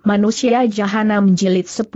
Manusia Jahanam Jilid 10.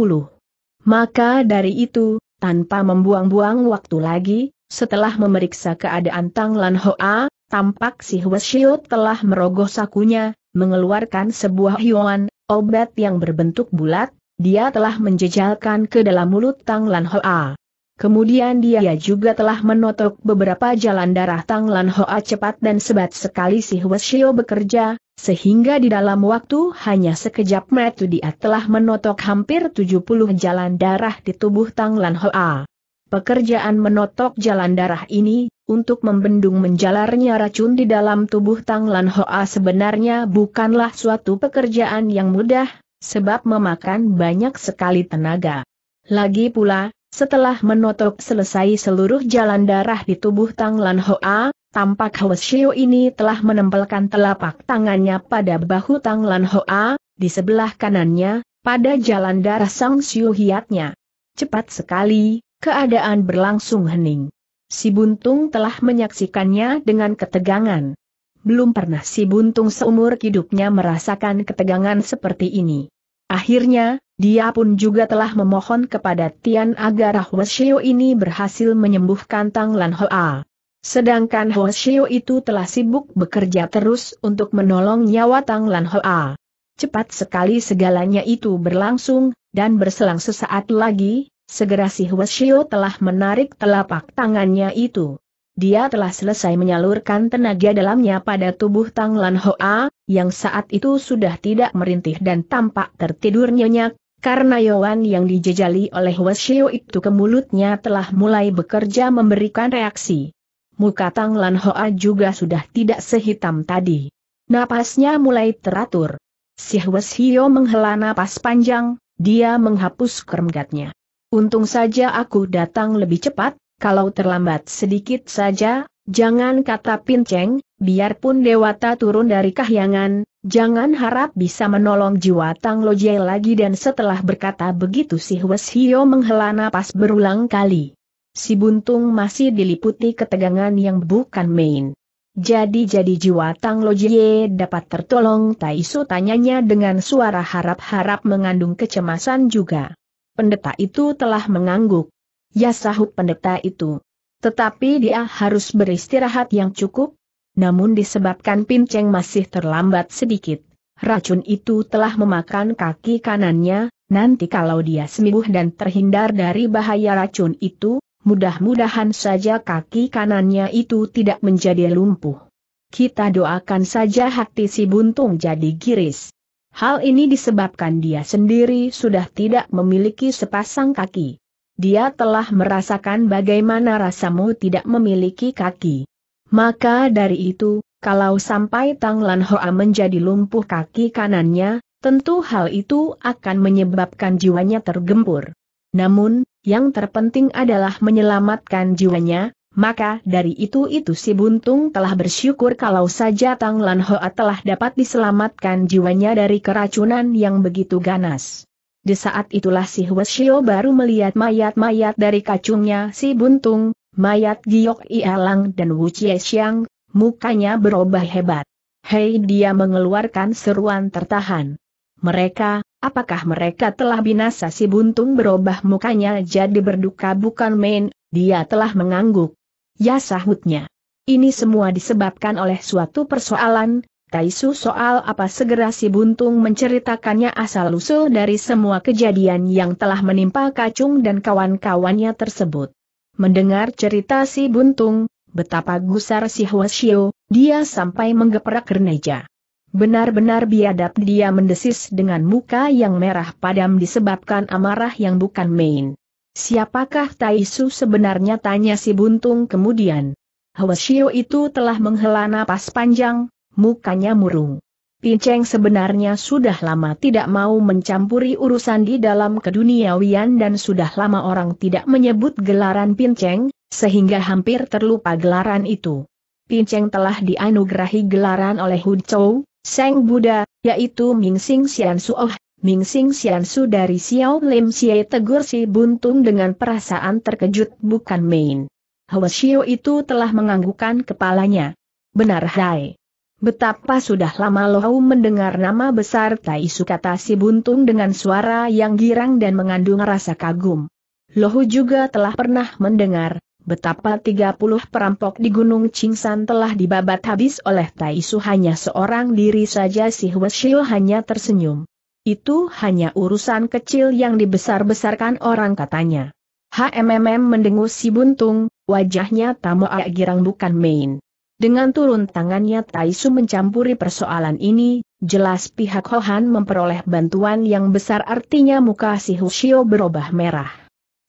Maka dari itu, tanpa membuang-buang waktu lagi, setelah memeriksa keadaan Tang Lan Hoa, tampak si Hwasyo telah merogoh sakunya, mengeluarkan sebuah hewan obat yang berbentuk bulat, dia telah menjejalkan ke dalam mulut Tang Lan Hoa. Kemudian dia juga telah menotok beberapa jalan darah Tang Lan Hoa cepat dan sebat sekali si Hwasyo bekerja, sehingga di dalam waktu hanya sekejap metu dia telah menotok hampir 70 jalan darah di tubuh Tang Lan Hoa. Pekerjaan menotok jalan darah ini, untuk membendung menjalarnya racun di dalam tubuh Tang Lan Hoa sebenarnya bukanlah suatu pekerjaan yang mudah, sebab memakan banyak sekali tenaga. Lagi pula, setelah menotok selesai seluruh jalan darah di tubuh Tang Lan Hoa, Tampak Hwasyo ini telah menempelkan telapak tangannya pada bahu Tang Lan Hoa, di sebelah kanannya, pada jalan darah Sang Siu Hiatnya. Cepat sekali, keadaan berlangsung hening. Si Buntung telah menyaksikannya dengan ketegangan. Belum pernah si Buntung seumur hidupnya merasakan ketegangan seperti ini. Akhirnya, dia pun juga telah memohon kepada Tian agar Hwasyo ini berhasil menyembuhkan Tang Lan Hoa. Sedangkan Xiu itu telah sibuk bekerja terus untuk menolong nyawa Tang Lan Hoa. Cepat sekali segalanya itu berlangsung, dan berselang sesaat lagi, segera si Xiu telah menarik telapak tangannya itu. Dia telah selesai menyalurkan tenaga dalamnya pada tubuh Tang Lan Hoa, yang saat itu sudah tidak merintih dan tampak tertidur nyenyak, karena Yuan yang dijejali oleh Washio itu ke mulutnya telah mulai bekerja memberikan reaksi muka Tang Lan Hoa juga sudah tidak sehitam tadi. Napasnya mulai teratur. Si Hwes Hio menghela napas panjang, dia menghapus kermgatnya. Untung saja aku datang lebih cepat, kalau terlambat sedikit saja, jangan kata pinceng, biarpun dewata turun dari kahyangan, jangan harap bisa menolong jiwa Tang Lojie lagi dan setelah berkata begitu si Hwes Hio menghela napas berulang kali si Buntung masih diliputi ketegangan yang bukan main. Jadi-jadi jiwa Tang Lojie dapat tertolong Tai Su tanyanya dengan suara harap-harap mengandung kecemasan juga. Pendeta itu telah mengangguk. Ya sahut pendeta itu. Tetapi dia harus beristirahat yang cukup. Namun disebabkan Pinceng masih terlambat sedikit, racun itu telah memakan kaki kanannya, nanti kalau dia sembuh dan terhindar dari bahaya racun itu, Mudah-mudahan saja kaki kanannya itu tidak menjadi lumpuh. Kita doakan saja hati si buntung jadi giris. Hal ini disebabkan dia sendiri sudah tidak memiliki sepasang kaki. Dia telah merasakan bagaimana rasamu tidak memiliki kaki. Maka dari itu, kalau sampai Tang Lan Hoa menjadi lumpuh kaki kanannya, tentu hal itu akan menyebabkan jiwanya tergempur. Namun, yang terpenting adalah menyelamatkan jiwanya, maka dari itu-itu si Buntung telah bersyukur kalau saja Tang Lan Hoa telah dapat diselamatkan jiwanya dari keracunan yang begitu ganas. Di saat itulah si Hueshio baru melihat mayat-mayat dari kacungnya si Buntung, mayat Giok Ialang dan Wu Chie Xiang, mukanya berubah hebat. Hei dia mengeluarkan seruan tertahan mereka, apakah mereka telah binasa si buntung berubah mukanya jadi berduka bukan main, dia telah mengangguk. Ya sahutnya. Ini semua disebabkan oleh suatu persoalan, Taisu soal apa segera si buntung menceritakannya asal-usul dari semua kejadian yang telah menimpa Kacung dan kawan-kawannya tersebut. Mendengar cerita si buntung, betapa gusar si Hwasyo, dia sampai menggeprak kerneja. Benar-benar biadab dia mendesis dengan muka yang merah padam disebabkan amarah yang bukan main. Siapakah Taisu sebenarnya tanya si Buntung kemudian. Hwasio itu telah menghela napas panjang, mukanya murung. Pinceng sebenarnya sudah lama tidak mau mencampuri urusan di dalam keduniawian dan sudah lama orang tidak menyebut gelaran Pinceng, sehingga hampir terlupa gelaran itu. Pinceng telah dianugerahi gelaran oleh Hu Chou, Seng Buddha, yaitu Ming Sing Xian Oh, Ming Sing Xian Su dari Xiao Lim Xie tegur si Buntung dengan perasaan terkejut bukan main. Xiao itu telah menganggukkan kepalanya. Benar Hai. Betapa sudah lama Lohau mendengar nama besar Su kata si Buntung dengan suara yang girang dan mengandung rasa kagum. Lohu juga telah pernah mendengar, Betapa 30 perampok di Gunung Cingsan telah dibabat habis oleh Tai Su hanya seorang diri saja si Hueshil hanya tersenyum. Itu hanya urusan kecil yang dibesar-besarkan orang katanya. HMMM mendengus si buntung, wajahnya tamu girang bukan main. Dengan turun tangannya Tai Su mencampuri persoalan ini, jelas pihak Hohan memperoleh bantuan yang besar artinya muka si Hushio berubah merah.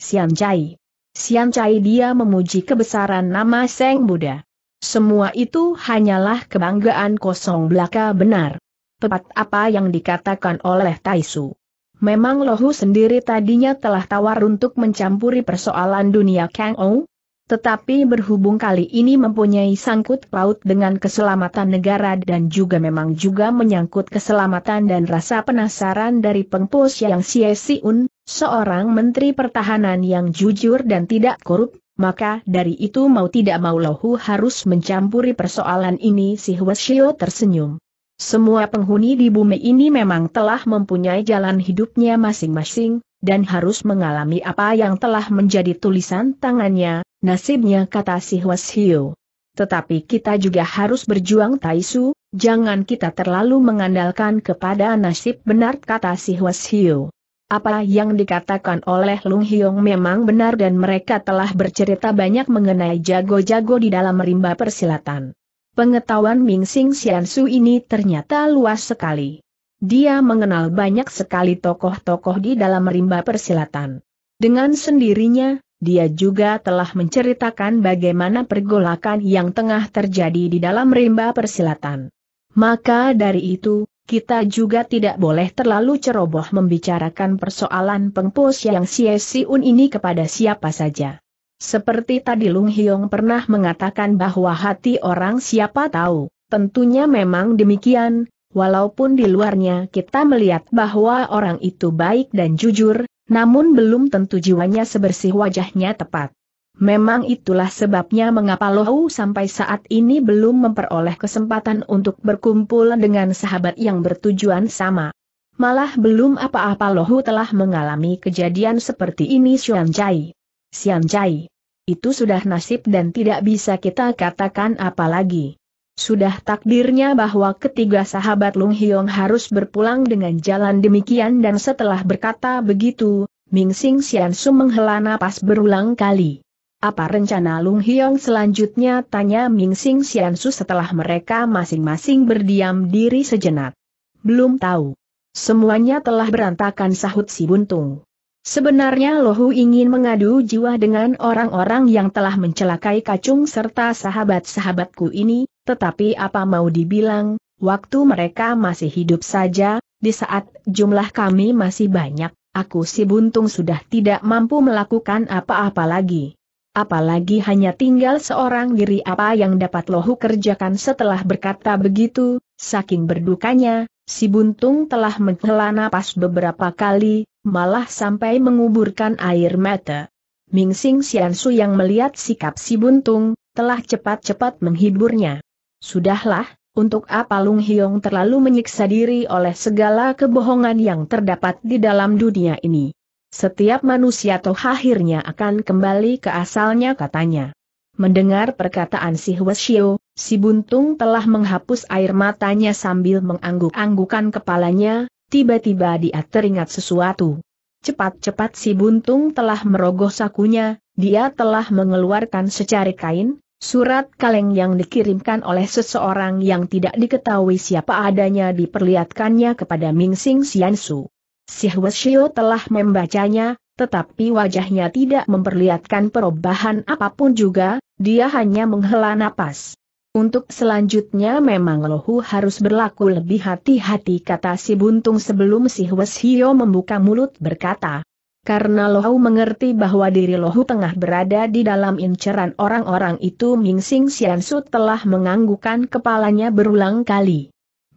Sian Jai Sian Cai dia memuji kebesaran nama Seng Buddha. Semua itu hanyalah kebanggaan kosong belaka benar. Tepat apa yang dikatakan oleh Taisu. Memang Lohu sendiri tadinya telah tawar untuk mencampuri persoalan dunia Kang Ou, tetapi berhubung kali ini mempunyai sangkut paut dengan keselamatan negara dan juga memang juga menyangkut keselamatan dan rasa penasaran dari pengpus yang Sia Siun, seorang menteri pertahanan yang jujur dan tidak korup, maka dari itu mau tidak mau Lohu harus mencampuri persoalan ini si Huashio tersenyum. Semua penghuni di bumi ini memang telah mempunyai jalan hidupnya masing-masing, dan harus mengalami apa yang telah menjadi tulisan tangannya, nasibnya kata si Hwasio. Tetapi kita juga harus berjuang Taisu, jangan kita terlalu mengandalkan kepada nasib benar kata si Hwasio. Apa yang dikatakan oleh Lung Hyong memang benar dan mereka telah bercerita banyak mengenai jago-jago di dalam rimba persilatan. Pengetahuan Ming Sing ini ternyata luas sekali. Dia mengenal banyak sekali tokoh-tokoh di dalam rimba persilatan. Dengan sendirinya, dia juga telah menceritakan bagaimana pergolakan yang tengah terjadi di dalam rimba persilatan. Maka dari itu, kita juga tidak boleh terlalu ceroboh membicarakan persoalan pengpos yang Xie Siun ini kepada siapa saja. Seperti tadi Lung Hiong pernah mengatakan bahwa hati orang siapa tahu, tentunya memang demikian, walaupun di luarnya kita melihat bahwa orang itu baik dan jujur, namun belum tentu jiwanya sebersih wajahnya tepat. Memang itulah sebabnya mengapa Lohu sampai saat ini belum memperoleh kesempatan untuk berkumpul dengan sahabat yang bertujuan sama. Malah belum apa-apa Lohu telah mengalami kejadian seperti ini Xianjai. Xianjai. Itu sudah nasib dan tidak bisa kita katakan apalagi. Sudah takdirnya bahwa ketiga sahabat Lung Hiong harus berpulang dengan jalan demikian dan setelah berkata begitu, Ming Sing Sian Su menghela napas berulang kali. Apa rencana Lung Hiong selanjutnya tanya Ming Sing Sian Su setelah mereka masing-masing berdiam diri sejenak. Belum tahu. Semuanya telah berantakan sahut si buntung. Sebenarnya Lohu ingin mengadu jiwa dengan orang-orang yang telah mencelakai kacung serta sahabat-sahabatku ini, tetapi apa mau dibilang, waktu mereka masih hidup saja, di saat jumlah kami masih banyak, aku si buntung sudah tidak mampu melakukan apa-apa lagi. Apalagi hanya tinggal seorang diri apa yang dapat Lohu kerjakan setelah berkata begitu, saking berdukanya, Si buntung telah menghela napas beberapa kali, malah sampai menguburkan air mata. Mingsing Xiansu yang melihat sikap si buntung, telah cepat-cepat menghiburnya. Sudahlah, untuk apa Lung Hiong terlalu menyiksa diri oleh segala kebohongan yang terdapat di dalam dunia ini. Setiap manusia toh akhirnya akan kembali ke asalnya katanya. Mendengar perkataan si Hwasyo, si Buntung telah menghapus air matanya sambil mengangguk-anggukan kepalanya, tiba-tiba dia teringat sesuatu. Cepat-cepat si Buntung telah merogoh sakunya, dia telah mengeluarkan secari kain, surat kaleng yang dikirimkan oleh seseorang yang tidak diketahui siapa adanya diperlihatkannya kepada Ming Sing Sian Su. Si Hwasyo telah membacanya, tetapi wajahnya tidak memperlihatkan perubahan apapun juga, dia hanya menghela napas. Untuk selanjutnya memang Lohu harus berlaku lebih hati-hati kata si Buntung sebelum si Hwes Hio membuka mulut berkata. Karena Lohu mengerti bahwa diri Lohu tengah berada di dalam inceran orang-orang itu Ming Mingsing Siansu telah menganggukan kepalanya berulang kali.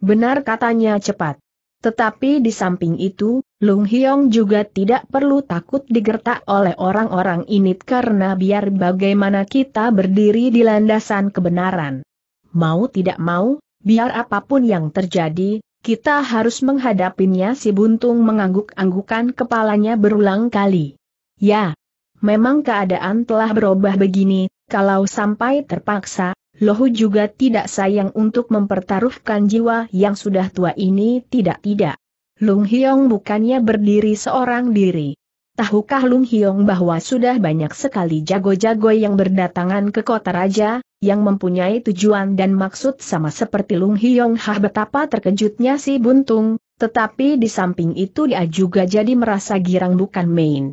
Benar katanya cepat. Tetapi di samping itu, Lung Hiong juga tidak perlu takut digertak oleh orang-orang ini karena biar bagaimana kita berdiri di landasan kebenaran. Mau tidak mau, biar apapun yang terjadi, kita harus menghadapinya si Buntung mengangguk-anggukan kepalanya berulang kali. Ya, memang keadaan telah berubah begini, kalau sampai terpaksa, Lohu juga tidak sayang untuk mempertaruhkan jiwa yang sudah tua ini tidak-tidak. Lung Hiong bukannya berdiri seorang diri. Tahukah Lung Hiong bahwa sudah banyak sekali jago-jago yang berdatangan ke kota raja, yang mempunyai tujuan dan maksud sama seperti Lung Hiong Hah betapa terkejutnya si Buntung, tetapi di samping itu dia juga jadi merasa girang bukan main.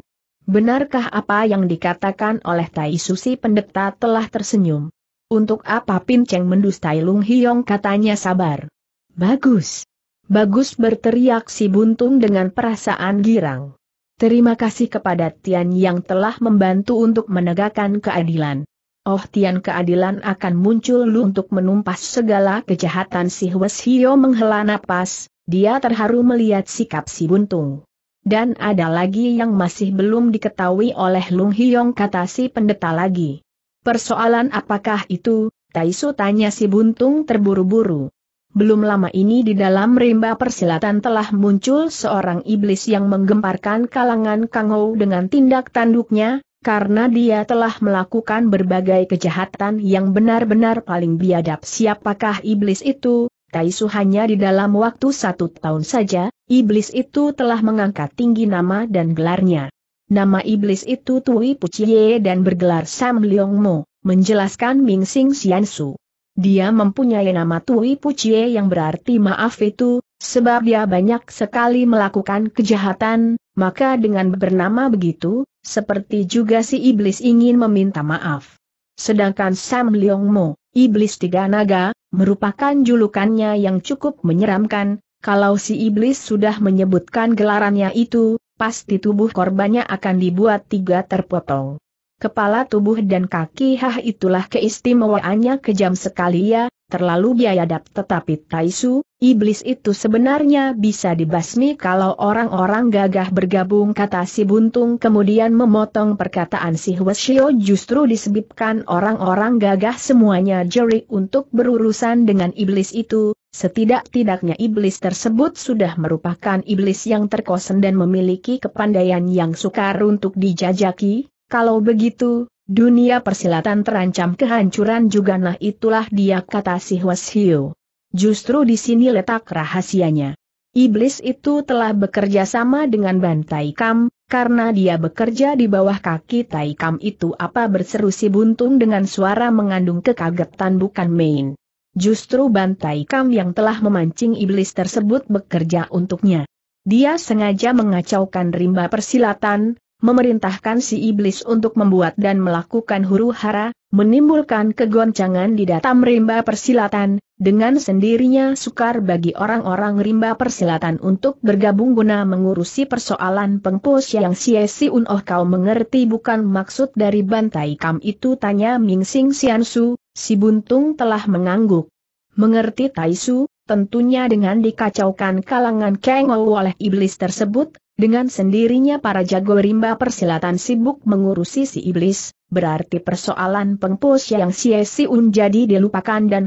Benarkah apa yang dikatakan oleh Tai Susi pendeta telah tersenyum? Untuk apa Pinceng mendustai Lung Hiong katanya sabar. Bagus. Bagus berteriak si buntung dengan perasaan girang. Terima kasih kepada Tian yang telah membantu untuk menegakkan keadilan. Oh Tian keadilan akan muncul lu untuk menumpas segala kejahatan si Hwes Hio menghela napas, dia terharu melihat sikap si buntung. Dan ada lagi yang masih belum diketahui oleh Lung Hiong kata si pendeta lagi. Persoalan apakah itu, Taiso tanya si Buntung terburu-buru. Belum lama ini di dalam rimba persilatan telah muncul seorang iblis yang menggemparkan kalangan Kangou dengan tindak tanduknya, karena dia telah melakukan berbagai kejahatan yang benar-benar paling biadab. Siapakah iblis itu? Taisu hanya di dalam waktu satu tahun saja, iblis itu telah mengangkat tinggi nama dan gelarnya. Nama iblis itu Tui Pucie dan bergelar Sam Leong Mo, menjelaskan Ming Sing Sian Su. Dia mempunyai nama Tui Pucie yang berarti maaf itu, sebab dia banyak sekali melakukan kejahatan, maka dengan bernama begitu, seperti juga si iblis ingin meminta maaf. Sedangkan Sam Leong Mo, iblis tiga naga, merupakan julukannya yang cukup menyeramkan, kalau si iblis sudah menyebutkan gelarannya itu, pasti tubuh korbannya akan dibuat tiga terpotong. Kepala tubuh dan kaki hah itulah keistimewaannya kejam sekali ya, terlalu biadab tetapi Taisu, iblis itu sebenarnya bisa dibasmi kalau orang-orang gagah bergabung kata si buntung kemudian memotong perkataan si Hweshio justru disebabkan orang-orang gagah semuanya jerik untuk berurusan dengan iblis itu, Setidak-tidaknya iblis tersebut sudah merupakan iblis yang terkosen dan memiliki kepandaian yang sukar untuk dijajaki, kalau begitu, dunia persilatan terancam kehancuran juga nah itulah dia kata si Hwashiu. Justru di sini letak rahasianya. Iblis itu telah bekerja sama dengan Bantai Kam, karena dia bekerja di bawah kaki Tai Kam itu apa berseru si buntung dengan suara mengandung kekagetan bukan main. Justru bantai kam yang telah memancing iblis tersebut bekerja untuknya. Dia sengaja mengacaukan rimba persilatan, memerintahkan si iblis untuk membuat dan melakukan huru hara, menimbulkan kegoncangan di datam rimba persilatan, dengan sendirinya sukar bagi orang-orang rimba persilatan untuk bergabung guna mengurusi persoalan pengpus yang si si unoh kau mengerti bukan maksud dari bantai kam itu tanya Ming Sing Sian Su, si buntung telah mengangguk. Mengerti Taisu, tentunya dengan dikacaukan kalangan Kengou oh oleh iblis tersebut, dengan sendirinya para jago rimba persilatan sibuk mengurusi si iblis, berarti persoalan pengpus yang si Siun jadi dilupakan dan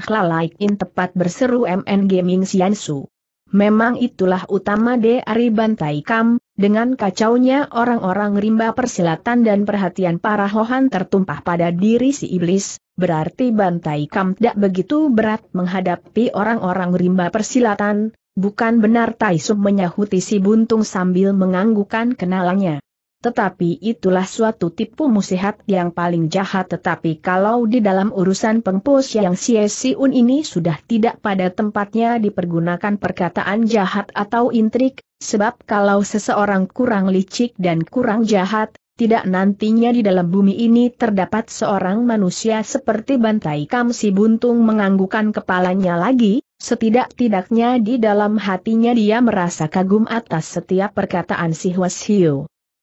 in tepat berseru MN Gaming Siansu. Memang itulah utama de Bantai Kam, dengan kacaunya orang-orang rimba persilatan dan perhatian para Hohan tertumpah pada diri si iblis, berarti Bantai Kam tidak begitu berat menghadapi orang-orang rimba persilatan, Bukan benar Sum menyahuti si buntung sambil menganggukan kenalannya. Tetapi itulah suatu tipu musihat yang paling jahat tetapi kalau di dalam urusan pengpus yang si siun ini sudah tidak pada tempatnya dipergunakan perkataan jahat atau intrik, sebab kalau seseorang kurang licik dan kurang jahat, tidak nantinya di dalam bumi ini terdapat seorang manusia seperti bantai Kam Si Buntung menganggukan kepalanya lagi, setidak-tidaknya di dalam hatinya dia merasa kagum atas setiap perkataan si Huas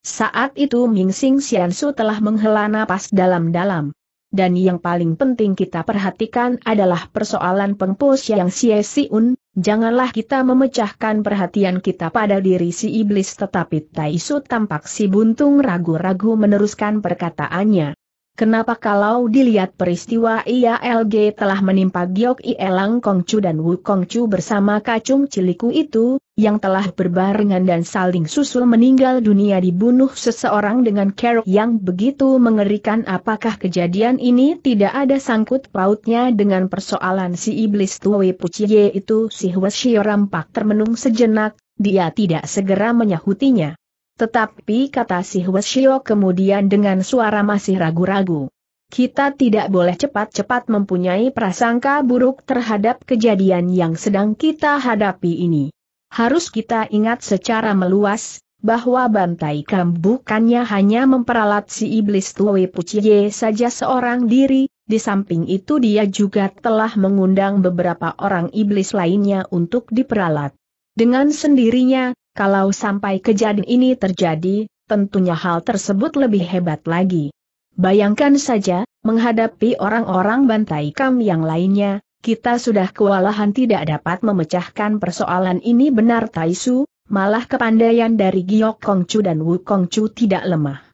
Saat itu Ming Sing Xiansu telah menghela napas dalam-dalam. Dan yang paling penting kita perhatikan adalah persoalan pengpus yang Si Un, Janganlah kita memecahkan perhatian kita pada diri si iblis tetapi Taisu tampak si buntung ragu-ragu meneruskan perkataannya. Kenapa kalau dilihat peristiwa IALG telah menimpa Giok Ielang Kongcu dan Wu Kongcu bersama kacung ciliku itu, yang telah berbarengan dan saling susul meninggal dunia dibunuh seseorang dengan kerok yang begitu mengerikan apakah kejadian ini tidak ada sangkut pautnya dengan persoalan si iblis Tuwe Puciye itu si Hweshio rampak termenung sejenak, dia tidak segera menyahutinya. Tetapi kata si Hweshio kemudian dengan suara masih ragu-ragu. Kita tidak boleh cepat-cepat mempunyai prasangka buruk terhadap kejadian yang sedang kita hadapi ini. Harus kita ingat secara meluas, bahwa Bantai Kam bukannya hanya memperalat si iblis Tuwe Puciye saja seorang diri, di samping itu dia juga telah mengundang beberapa orang iblis lainnya untuk diperalat. Dengan sendirinya, kalau sampai kejadian ini terjadi, tentunya hal tersebut lebih hebat lagi. Bayangkan saja, menghadapi orang-orang bantai kam yang lainnya, kita sudah kewalahan tidak dapat memecahkan persoalan ini benar Taisu, malah kepandaian dari Giok Kongcu dan Wu Kongcu tidak lemah.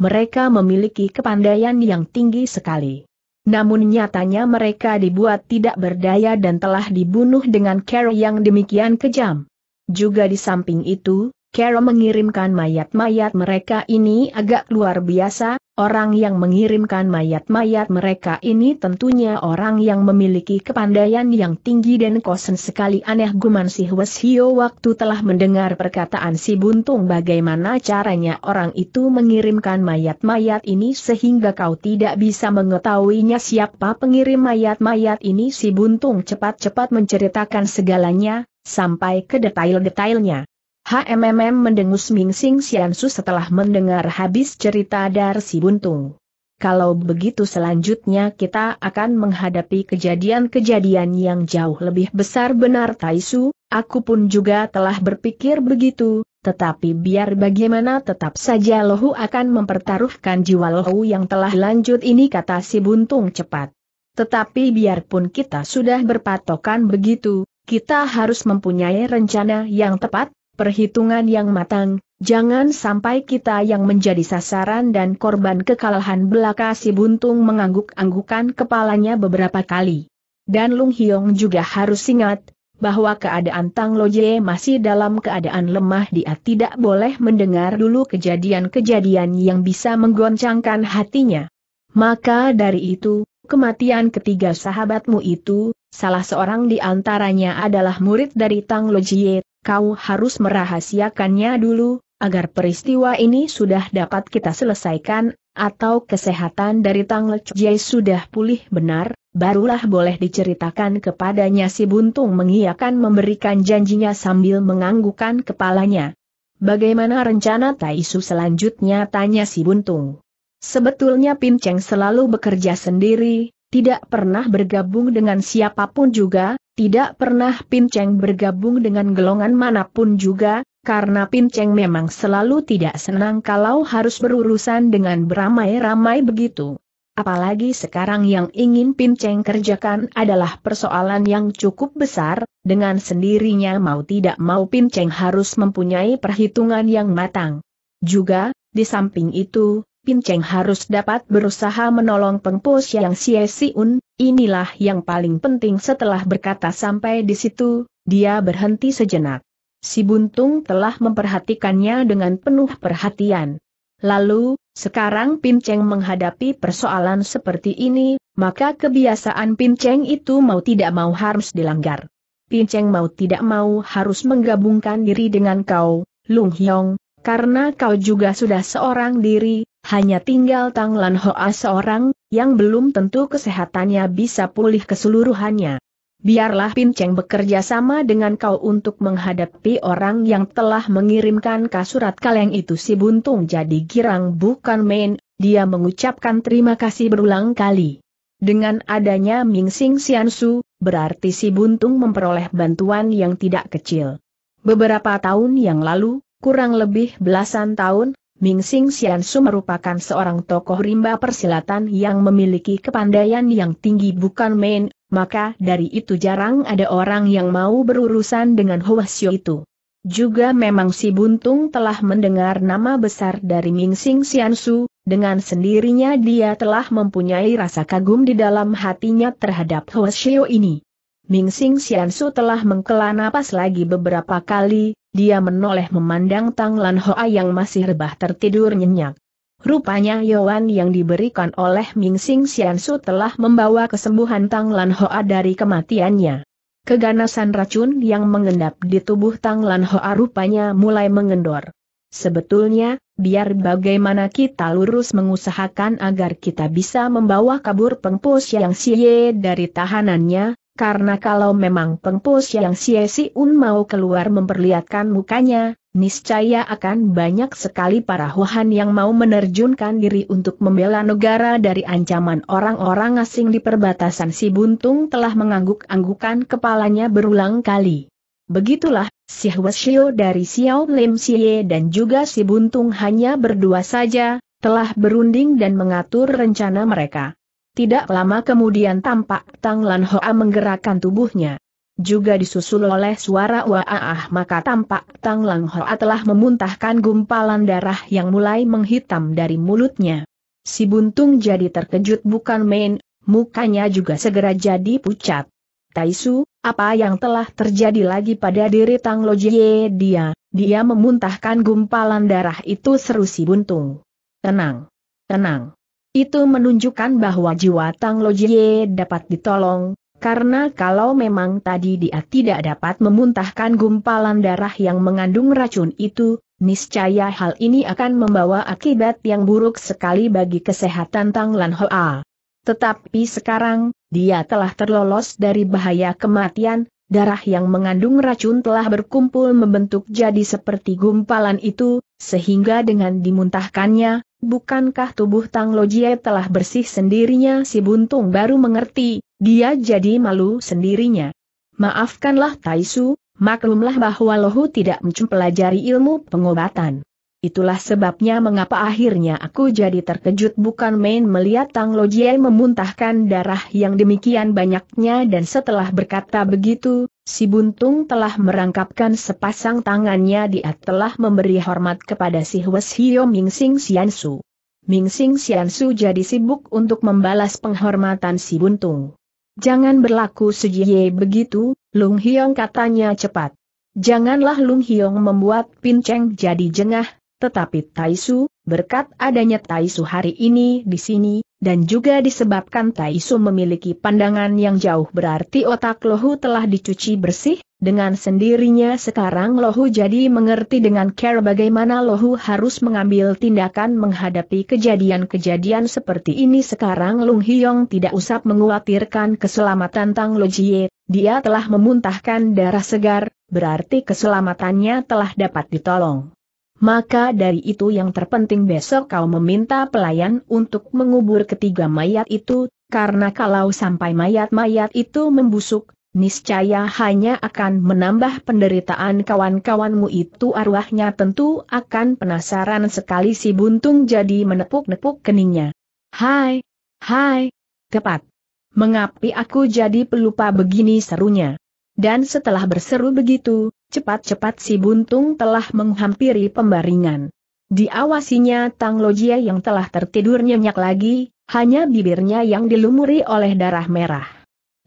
Mereka memiliki kepandaian yang tinggi sekali. Namun nyatanya mereka dibuat tidak berdaya dan telah dibunuh dengan cara yang demikian kejam. Juga di samping itu, Kero mengirimkan mayat-mayat mereka ini agak luar biasa, orang yang mengirimkan mayat-mayat mereka ini tentunya orang yang memiliki kepandaian yang tinggi dan kosen sekali aneh guman si Hwesio waktu telah mendengar perkataan si Buntung bagaimana caranya orang itu mengirimkan mayat-mayat ini sehingga kau tidak bisa mengetahuinya siapa pengirim mayat-mayat ini si Buntung cepat-cepat menceritakan segalanya, sampai ke detail-detailnya. HMMM mendengus Ming Sing Siansu setelah mendengar habis cerita si Buntung. Kalau begitu selanjutnya kita akan menghadapi kejadian-kejadian yang jauh lebih besar benar Taisu, aku pun juga telah berpikir begitu, tetapi biar bagaimana tetap saja Lohu akan mempertaruhkan jiwa Lohu yang telah lanjut ini kata si Buntung cepat. Tetapi biarpun kita sudah berpatokan begitu, kita harus mempunyai rencana yang tepat, perhitungan yang matang, jangan sampai kita yang menjadi sasaran dan korban kekalahan belaka si buntung mengangguk-anggukan kepalanya beberapa kali. Dan Lung Hiong juga harus ingat, bahwa keadaan Tang Loje masih dalam keadaan lemah dia tidak boleh mendengar dulu kejadian-kejadian yang bisa menggoncangkan hatinya. Maka dari itu, kematian ketiga sahabatmu itu, salah seorang di antaranya adalah murid dari Tang Lojie kau harus merahasiakannya dulu, agar peristiwa ini sudah dapat kita selesaikan, atau kesehatan dari Tang Lechjie sudah pulih benar, barulah boleh diceritakan kepadanya si Buntung mengiakan memberikan janjinya sambil menganggukkan kepalanya. Bagaimana rencana Taisu selanjutnya tanya si Buntung. Sebetulnya Pin Cheng selalu bekerja sendiri, tidak pernah bergabung dengan siapapun juga, tidak pernah Pinceng bergabung dengan gelongan manapun juga, karena Pinceng memang selalu tidak senang kalau harus berurusan dengan beramai-ramai begitu. Apalagi sekarang yang ingin Pinceng kerjakan adalah persoalan yang cukup besar, dengan sendirinya mau tidak mau Pinceng harus mempunyai perhitungan yang matang. Juga, di samping itu, Pinceng harus dapat berusaha menolong pengpos yang Sie Siun, Inilah yang paling penting setelah berkata sampai di situ, dia berhenti sejenak. Si Buntung telah memperhatikannya dengan penuh perhatian. Lalu, sekarang Pinceng menghadapi persoalan seperti ini, maka kebiasaan Pinceng itu mau tidak mau harus dilanggar. Pinceng mau tidak mau harus menggabungkan diri dengan kau, Lung Hyong, karena kau juga sudah seorang diri, hanya tinggal Tang Lan Hoa seorang, yang belum tentu kesehatannya bisa pulih keseluruhannya. Biarlah Pinceng bekerja sama dengan kau untuk menghadapi orang yang telah mengirimkan kasurat kaleng itu si Buntung jadi girang bukan main, dia mengucapkan terima kasih berulang kali. Dengan adanya Ming Sing Su, berarti si Buntung memperoleh bantuan yang tidak kecil. Beberapa tahun yang lalu, kurang lebih belasan tahun, Ming Sing Su merupakan seorang tokoh rimba persilatan yang memiliki kepandaian yang tinggi bukan main, maka dari itu jarang ada orang yang mau berurusan dengan Hua Xiu itu. Juga memang si Buntung telah mendengar nama besar dari Ming Sing Su, dengan sendirinya dia telah mempunyai rasa kagum di dalam hatinya terhadap Hua Xiu ini. Ming Sing Xiansu telah mengkela napas lagi beberapa kali, dia menoleh memandang Tang Lan Hoa yang masih rebah tertidur nyenyak. Rupanya Yoan yang diberikan oleh Ming Sing Xiansu telah membawa kesembuhan Tang Lan Hoa dari kematiannya. Keganasan racun yang mengendap di tubuh Tang Lan Hoa rupanya mulai mengendor. Sebetulnya, biar bagaimana kita lurus mengusahakan agar kita bisa membawa kabur pengpus yang siye dari tahanannya, karena kalau memang pengpus yang Xie Si Un mau keluar memperlihatkan mukanya, niscaya akan banyak sekali para Wuhan yang mau menerjunkan diri untuk membela negara dari ancaman orang-orang asing di perbatasan si Buntung telah mengangguk-anggukan kepalanya berulang kali. Begitulah, si Huashio dari Xiao Lim Xie dan juga si Buntung hanya berdua saja, telah berunding dan mengatur rencana mereka. Tidak lama kemudian tampak Tang Lan Hoa menggerakkan tubuhnya. Juga disusul oleh suara waah ah ah, maka tampak Tang Lan Hoa telah memuntahkan gumpalan darah yang mulai menghitam dari mulutnya. Si buntung jadi terkejut bukan main, mukanya juga segera jadi pucat. Taisu, apa yang telah terjadi lagi pada diri Tang Lojie dia, dia memuntahkan gumpalan darah itu seru si buntung. Tenang, tenang, itu menunjukkan bahwa jiwa Tang Lojie dapat ditolong, karena kalau memang tadi dia tidak dapat memuntahkan gumpalan darah yang mengandung racun itu, niscaya hal ini akan membawa akibat yang buruk sekali bagi kesehatan Tang Lan Hoa. Tetapi sekarang, dia telah terlolos dari bahaya kematian, Darah yang mengandung racun telah berkumpul membentuk jadi seperti gumpalan itu, sehingga dengan dimuntahkannya, bukankah tubuh Tang Lojie telah bersih sendirinya si Buntung baru mengerti, dia jadi malu sendirinya. Maafkanlah Taisu, maklumlah bahwa Lohu tidak mempelajari ilmu pengobatan. Itulah sebabnya mengapa akhirnya aku jadi terkejut bukan main melihat Tang Lo Jie memuntahkan darah yang demikian banyaknya dan setelah berkata begitu, si buntung telah merangkapkan sepasang tangannya dia telah memberi hormat kepada si Hwes Hyo Ming Sing Sian Su. Ming Sing Sian Su jadi sibuk untuk membalas penghormatan si buntung. Jangan berlaku sejie begitu, Lung Hiong katanya cepat. Janganlah Lung Hiong membuat Pinceng jadi jengah, tetapi Taisu, berkat adanya Taisu hari ini di sini, dan juga disebabkan Taisu memiliki pandangan yang jauh berarti otak Lohu telah dicuci bersih, dengan sendirinya sekarang Lohu jadi mengerti dengan care bagaimana Lohu harus mengambil tindakan menghadapi kejadian-kejadian seperti ini sekarang Lung Hyong tidak usah menguatirkan keselamatan Tang Lo Jie, dia telah memuntahkan darah segar, berarti keselamatannya telah dapat ditolong maka dari itu yang terpenting besok kau meminta pelayan untuk mengubur ketiga mayat itu, karena kalau sampai mayat-mayat itu membusuk, niscaya hanya akan menambah penderitaan kawan-kawanmu itu arwahnya tentu akan penasaran sekali si buntung jadi menepuk-nepuk keningnya. Hai, hai, tepat. Mengapi aku jadi pelupa begini serunya. Dan setelah berseru begitu, Cepat-cepat si buntung telah menghampiri pembaringan. Diawasinya Tang Lojia yang telah tertidur nyenyak lagi, hanya bibirnya yang dilumuri oleh darah merah.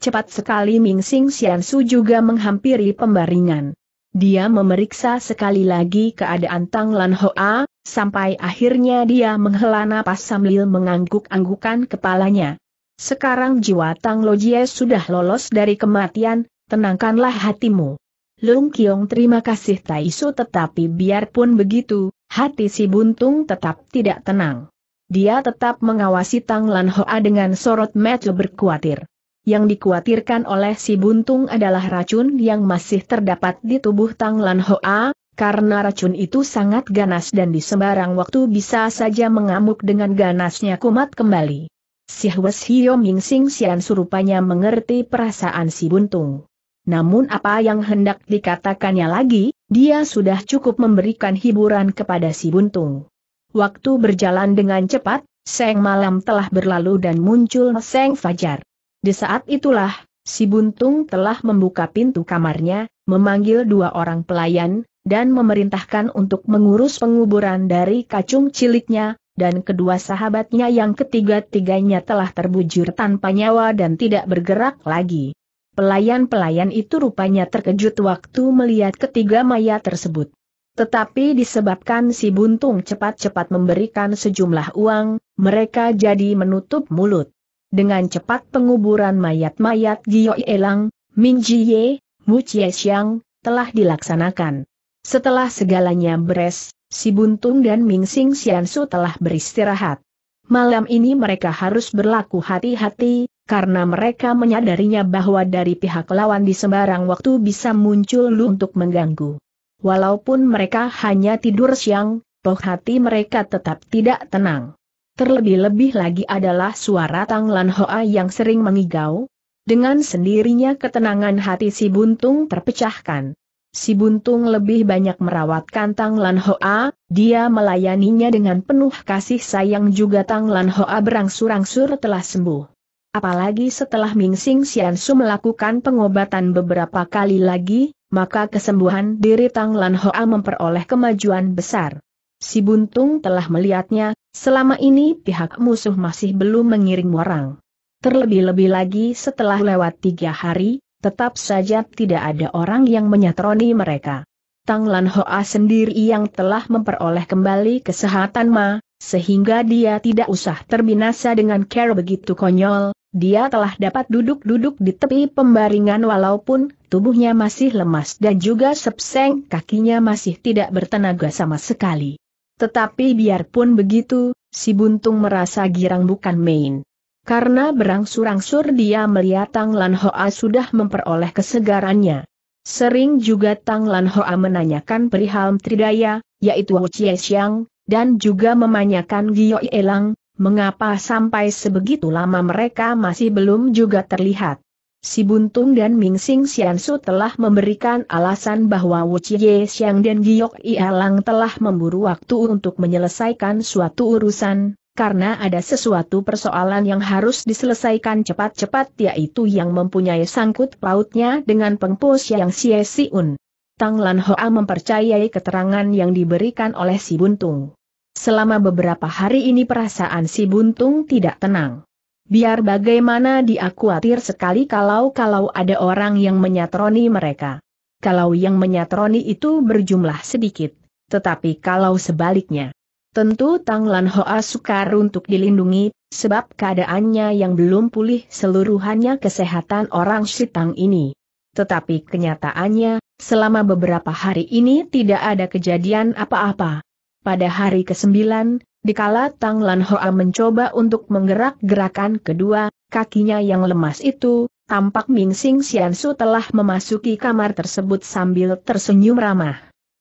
Cepat sekali Ming Sing Xian Su juga menghampiri pembaringan. Dia memeriksa sekali lagi keadaan Tang Lan Hoa, sampai akhirnya dia menghela napas sambil mengangguk-anggukan kepalanya. Sekarang jiwa Tang Lojie sudah lolos dari kematian, tenangkanlah hatimu. Lung Kiong terima kasih Tai Su, tetapi biarpun begitu, hati si buntung tetap tidak tenang. Dia tetap mengawasi Tang Lan Hoa dengan sorot mata berkuatir. Yang dikhawatirkan oleh si buntung adalah racun yang masih terdapat di tubuh Tang Lan Hoa, karena racun itu sangat ganas dan di sembarang waktu bisa saja mengamuk dengan ganasnya kumat kembali. Si Hwes Hiyo Ming Sing Sian surupanya mengerti perasaan si buntung namun apa yang hendak dikatakannya lagi, dia sudah cukup memberikan hiburan kepada si buntung. Waktu berjalan dengan cepat, seng malam telah berlalu dan muncul seng fajar. Di saat itulah, si buntung telah membuka pintu kamarnya, memanggil dua orang pelayan, dan memerintahkan untuk mengurus penguburan dari kacung ciliknya, dan kedua sahabatnya yang ketiga-tiganya telah terbujur tanpa nyawa dan tidak bergerak lagi. Pelayan-pelayan itu rupanya terkejut waktu melihat ketiga mayat tersebut. Tetapi disebabkan si buntung cepat-cepat memberikan sejumlah uang, mereka jadi menutup mulut. Dengan cepat penguburan mayat-mayat Giyo Elang, Min Jiye, Mu Chie Xiang, telah dilaksanakan. Setelah segalanya beres, si Buntung dan Ming Sing Xiansu telah beristirahat. Malam ini mereka harus berlaku hati-hati, karena mereka menyadarinya bahwa dari pihak lawan di sembarang waktu bisa muncul lu untuk mengganggu. Walaupun mereka hanya tidur siang, toh hati mereka tetap tidak tenang. Terlebih-lebih lagi adalah suara Tang Lan Hoa yang sering mengigau. Dengan sendirinya ketenangan hati si Buntung terpecahkan. Si Buntung lebih banyak merawat Tang Lan Hoa, dia melayaninya dengan penuh kasih sayang juga Tang Lan Hoa berangsur-angsur telah sembuh. Apalagi setelah Ming Sing Xian Su melakukan pengobatan beberapa kali lagi, maka kesembuhan diri Tang Lan Hoa memperoleh kemajuan besar. Si Buntung telah melihatnya, selama ini pihak musuh masih belum mengiring orang. Terlebih-lebih lagi setelah lewat tiga hari, tetap saja tidak ada orang yang menyatroni mereka. Tang Lan Hoa sendiri yang telah memperoleh kembali kesehatan Ma, sehingga dia tidak usah terbinasa dengan care begitu konyol, dia telah dapat duduk-duduk di tepi pembaringan walaupun tubuhnya masih lemas dan juga sepseng kakinya masih tidak bertenaga sama sekali. Tetapi biarpun begitu, si buntung merasa girang bukan main. Karena berangsur-angsur dia melihat Tang Lan Hoa sudah memperoleh kesegarannya. Sering juga Tang Lan Hoa menanyakan perihal Tridaya, yaitu Wu Chie Xiang, dan juga memanyakan Gio Elang, mengapa sampai sebegitu lama mereka masih belum juga terlihat. Si Buntung dan Ming Sing Xiansu telah memberikan alasan bahwa Wu Chie Xiang dan Giok Ialang telah memburu waktu untuk menyelesaikan suatu urusan, karena ada sesuatu persoalan yang harus diselesaikan cepat-cepat yaitu yang mempunyai sangkut pautnya dengan Pengpo yang Xie Siun. Tang Lan Hoa mempercayai keterangan yang diberikan oleh si Buntung. Selama beberapa hari ini perasaan si Buntung tidak tenang. Biar bagaimana dia khawatir sekali kalau-kalau ada orang yang menyatroni mereka. Kalau yang menyatroni itu berjumlah sedikit, tetapi kalau sebaliknya. Tentu Tang Lan Hoa sukar untuk dilindungi, sebab keadaannya yang belum pulih seluruhannya kesehatan orang si Tang ini. Tetapi kenyataannya, selama beberapa hari ini tidak ada kejadian apa-apa pada hari ke-9, dikala Tang Lan Hoa mencoba untuk menggerak-gerakan kedua kakinya yang lemas itu, tampak Ming Sing Xian Su telah memasuki kamar tersebut sambil tersenyum ramah.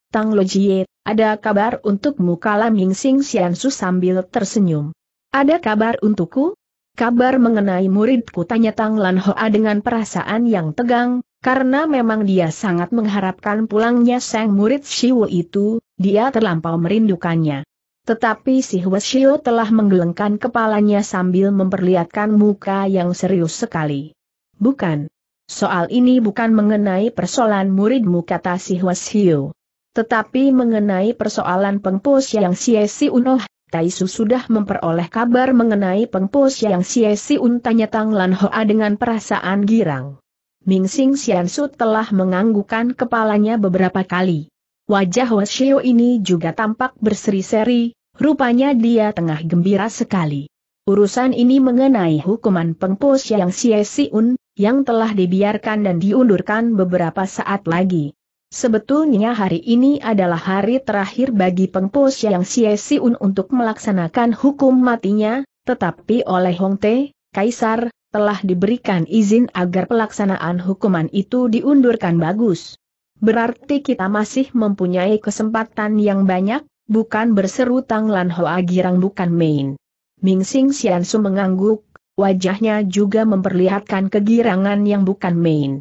Tang Lo Jie, ada kabar untukmu kala Ming Sing Xian Su sambil tersenyum. Ada kabar untukku? Kabar mengenai muridku tanya Tang Lan Hoa dengan perasaan yang tegang, karena memang dia sangat mengharapkan pulangnya sang murid Shiwo itu, dia terlampau merindukannya. Tetapi si Huashio telah menggelengkan kepalanya sambil memperlihatkan muka yang serius sekali. Bukan. Soal ini bukan mengenai persoalan muridmu kata si Huashio. Tetapi mengenai persoalan pengpus yang siesi unoh, Taisu sudah memperoleh kabar mengenai pengpus yang siesi untanya Tang Lan Hoa dengan perasaan girang. Ming Sing Xiansu telah menganggukan kepalanya beberapa kali. Wajah Wasio ini juga tampak berseri-seri, rupanya dia tengah gembira sekali. Urusan ini mengenai hukuman pengpos yang Siun, yang telah dibiarkan dan diundurkan beberapa saat lagi. Sebetulnya hari ini adalah hari terakhir bagi pengpos yang Siun untuk melaksanakan hukum matinya, tetapi oleh Hong Te, Kaisar, telah diberikan izin agar pelaksanaan hukuman itu diundurkan bagus. Berarti kita masih mempunyai kesempatan yang banyak, bukan berseru Tang Lan Hoa Girang bukan main. Ming Sing Sian Su mengangguk, wajahnya juga memperlihatkan kegirangan yang bukan main.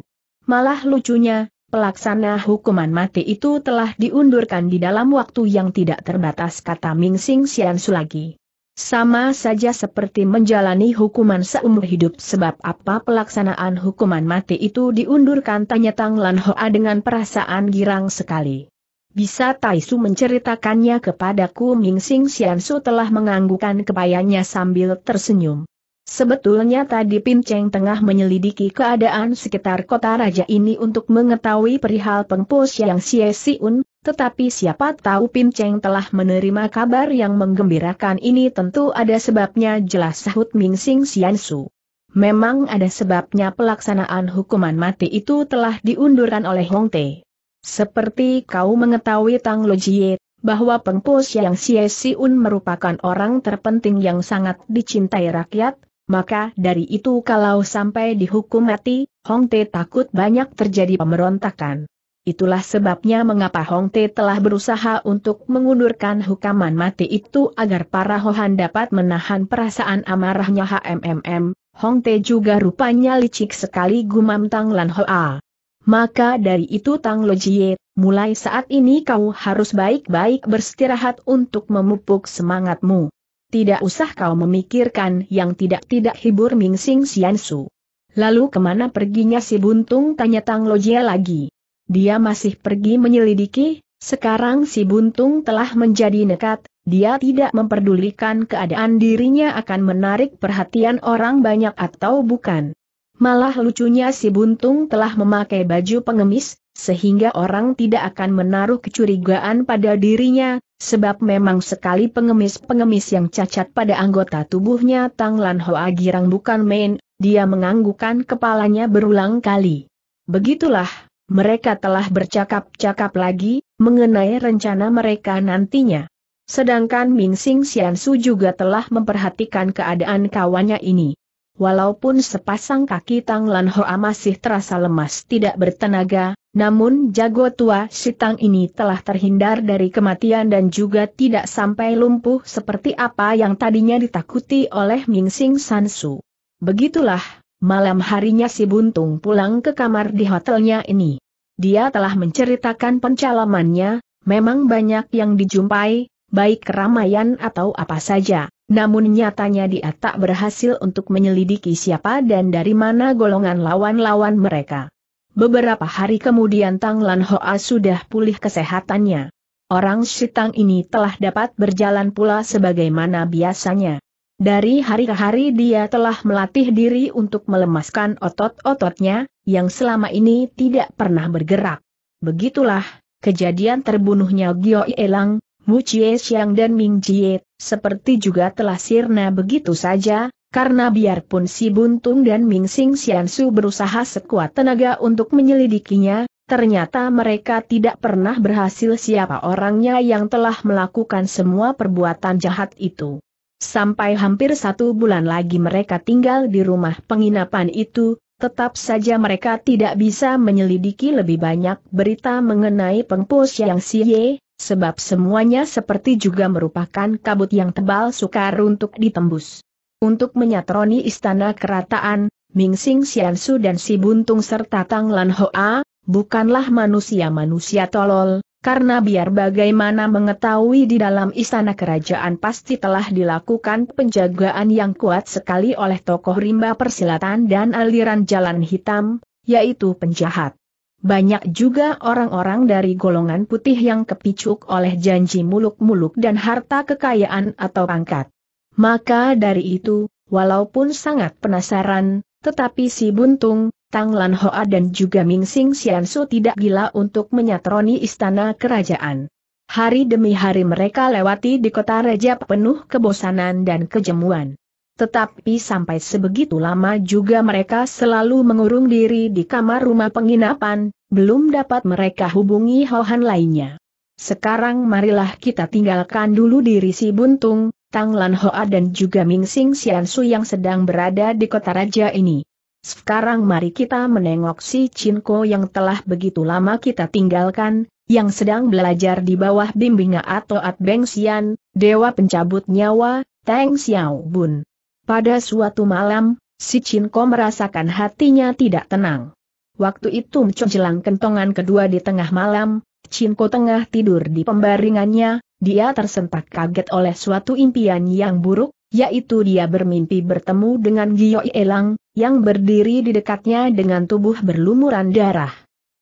Malah lucunya, pelaksana hukuman mati itu telah diundurkan di dalam waktu yang tidak terbatas kata Ming Sing Sian Su lagi. Sama saja seperti menjalani hukuman seumur hidup sebab apa pelaksanaan hukuman mati itu diundurkan tanya Tang Lan Hoa dengan perasaan girang sekali. Bisa Taisu menceritakannya kepadaku Ming Sing Xian Su telah menganggukan kepayanya sambil tersenyum. Sebetulnya tadi Pin Cheng tengah menyelidiki keadaan sekitar kota raja ini untuk mengetahui perihal pengpos yang Xie Un, tetapi siapa tahu Pin Cheng telah menerima kabar yang menggembirakan ini tentu ada sebabnya jelas sahut Ming Sing Sian Su. Memang ada sebabnya pelaksanaan hukuman mati itu telah diundurkan oleh Hong Te. Seperti kau mengetahui Tang Lo Jie, bahwa pengpus yang Si Siun merupakan orang terpenting yang sangat dicintai rakyat, maka dari itu kalau sampai dihukum mati, Hong Te takut banyak terjadi pemberontakan. Itulah sebabnya mengapa Hong Te telah berusaha untuk mengundurkan hukuman mati itu agar para Hohan dapat menahan perasaan amarahnya HMMM. Hong Te juga rupanya licik sekali gumam Tang Lan Hoa. Maka dari itu Tang Lo Jie, mulai saat ini kau harus baik-baik beristirahat untuk memupuk semangatmu. Tidak usah kau memikirkan yang tidak-tidak hibur Ming Sing Sian Su. Lalu kemana perginya si Buntung tanya Tang Lo Jie lagi dia masih pergi menyelidiki, sekarang si buntung telah menjadi nekat, dia tidak memperdulikan keadaan dirinya akan menarik perhatian orang banyak atau bukan. Malah lucunya si buntung telah memakai baju pengemis, sehingga orang tidak akan menaruh kecurigaan pada dirinya, sebab memang sekali pengemis-pengemis yang cacat pada anggota tubuhnya Tang Lan Hoa Girang bukan main, dia menganggukan kepalanya berulang kali. Begitulah mereka telah bercakap-cakap lagi, mengenai rencana mereka nantinya. Sedangkan Ming Sing Xiansu juga telah memperhatikan keadaan kawannya ini. Walaupun sepasang kaki Tang Lan Hoa masih terasa lemas tidak bertenaga, namun jago tua si Tang ini telah terhindar dari kematian dan juga tidak sampai lumpuh seperti apa yang tadinya ditakuti oleh Ming Sing Sansu. Begitulah malam harinya si Buntung pulang ke kamar di hotelnya ini. Dia telah menceritakan pencalamannya, memang banyak yang dijumpai, baik keramaian atau apa saja, namun nyatanya dia tak berhasil untuk menyelidiki siapa dan dari mana golongan lawan-lawan mereka. Beberapa hari kemudian Tang Lan Hoa sudah pulih kesehatannya. Orang Sitang ini telah dapat berjalan pula sebagaimana biasanya. Dari hari ke hari dia telah melatih diri untuk melemaskan otot-ototnya, yang selama ini tidak pernah bergerak. Begitulah, kejadian terbunuhnya Gio Elang, Wu Chie Xiang dan Ming Jie, seperti juga telah sirna begitu saja, karena biarpun si Buntung dan Ming Sing Xiansu berusaha sekuat tenaga untuk menyelidikinya, ternyata mereka tidak pernah berhasil siapa orangnya yang telah melakukan semua perbuatan jahat itu. Sampai hampir satu bulan lagi mereka tinggal di rumah penginapan itu, tetap saja mereka tidak bisa menyelidiki lebih banyak berita mengenai pengpus yang siye, sebab semuanya seperti juga merupakan kabut yang tebal sukar untuk ditembus. Untuk menyatroni istana kerataan, Ming Sing Xiansu dan si Buntung serta Tang Lan Hoa, bukanlah manusia-manusia tolol, karena biar bagaimana mengetahui di dalam istana kerajaan pasti telah dilakukan penjagaan yang kuat sekali oleh tokoh rimba persilatan dan aliran jalan hitam, yaitu penjahat. Banyak juga orang-orang dari golongan putih yang kepicuk oleh janji muluk-muluk dan harta kekayaan atau pangkat. Maka dari itu, walaupun sangat penasaran, tetapi si Buntung, Tang Lan Hoa dan juga Ming Sing Xiansu Su tidak gila untuk menyatroni istana kerajaan. Hari demi hari mereka lewati di kota Raja penuh kebosanan dan kejemuan. Tetapi sampai sebegitu lama juga mereka selalu mengurung diri di kamar rumah penginapan, belum dapat mereka hubungi Hohan lainnya. Sekarang marilah kita tinggalkan dulu diri si Buntung, Tang Lan Hoa dan juga Ming Sing Xiansu Su yang sedang berada di kota raja ini. Sekarang mari kita menengok si Cinko yang telah begitu lama kita tinggalkan, yang sedang belajar di bawah bimbingan atau At Beng Xian, Dewa Pencabut Nyawa, Teng Xiao Bun. Pada suatu malam, si Cinko merasakan hatinya tidak tenang. Waktu itu menjelang kentongan kedua di tengah malam, Cinko tengah tidur di pembaringannya, dia tersentak kaget oleh suatu impian yang buruk, yaitu dia bermimpi bertemu dengan Gio Elang, yang berdiri di dekatnya dengan tubuh berlumuran darah.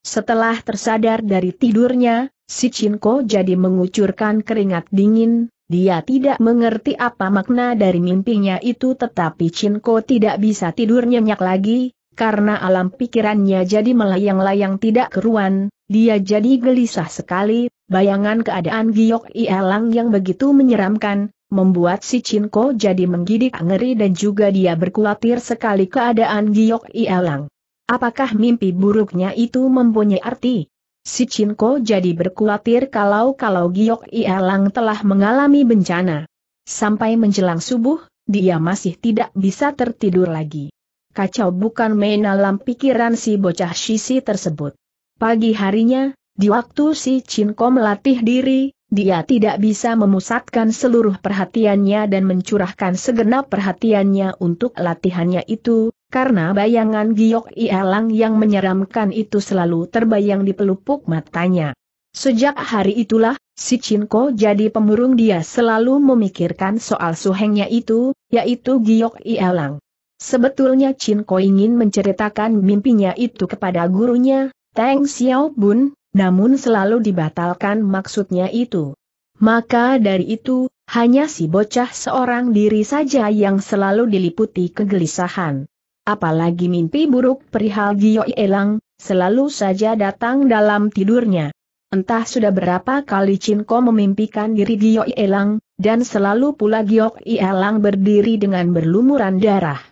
Setelah tersadar dari tidurnya, si Cinko jadi mengucurkan keringat dingin, dia tidak mengerti apa makna dari mimpinya itu tetapi Cinko tidak bisa tidur nyenyak lagi, karena alam pikirannya jadi melayang-layang tidak keruan, dia jadi gelisah sekali, bayangan keadaan Giok Ielang yang begitu menyeramkan, membuat si Cinko jadi menggidik ngeri dan juga dia berkulatir sekali keadaan Giok Ialang. Apakah mimpi buruknya itu mempunyai arti? Si Cinko jadi berkulatir kalau-kalau Giok Ialang telah mengalami bencana. Sampai menjelang subuh, dia masih tidak bisa tertidur lagi. Kacau bukan main dalam pikiran si bocah sisi tersebut. Pagi harinya, di waktu si Cinko melatih diri, dia tidak bisa memusatkan seluruh perhatiannya dan mencurahkan segenap perhatiannya untuk latihannya itu, karena bayangan Giok Ialang yang menyeramkan itu selalu terbayang di pelupuk matanya. Sejak hari itulah, si Chinko jadi pemurung dia selalu memikirkan soal suhengnya itu, yaitu Giok Ialang. Sebetulnya Chinko ingin menceritakan mimpinya itu kepada gurunya, Teng Xiao Bun, namun selalu dibatalkan maksudnya itu. Maka dari itu, hanya si bocah seorang diri saja yang selalu diliputi kegelisahan. Apalagi mimpi buruk perihal Gio Elang, selalu saja datang dalam tidurnya. Entah sudah berapa kali Cinko memimpikan diri Gio Elang, dan selalu pula Gio Elang berdiri dengan berlumuran darah.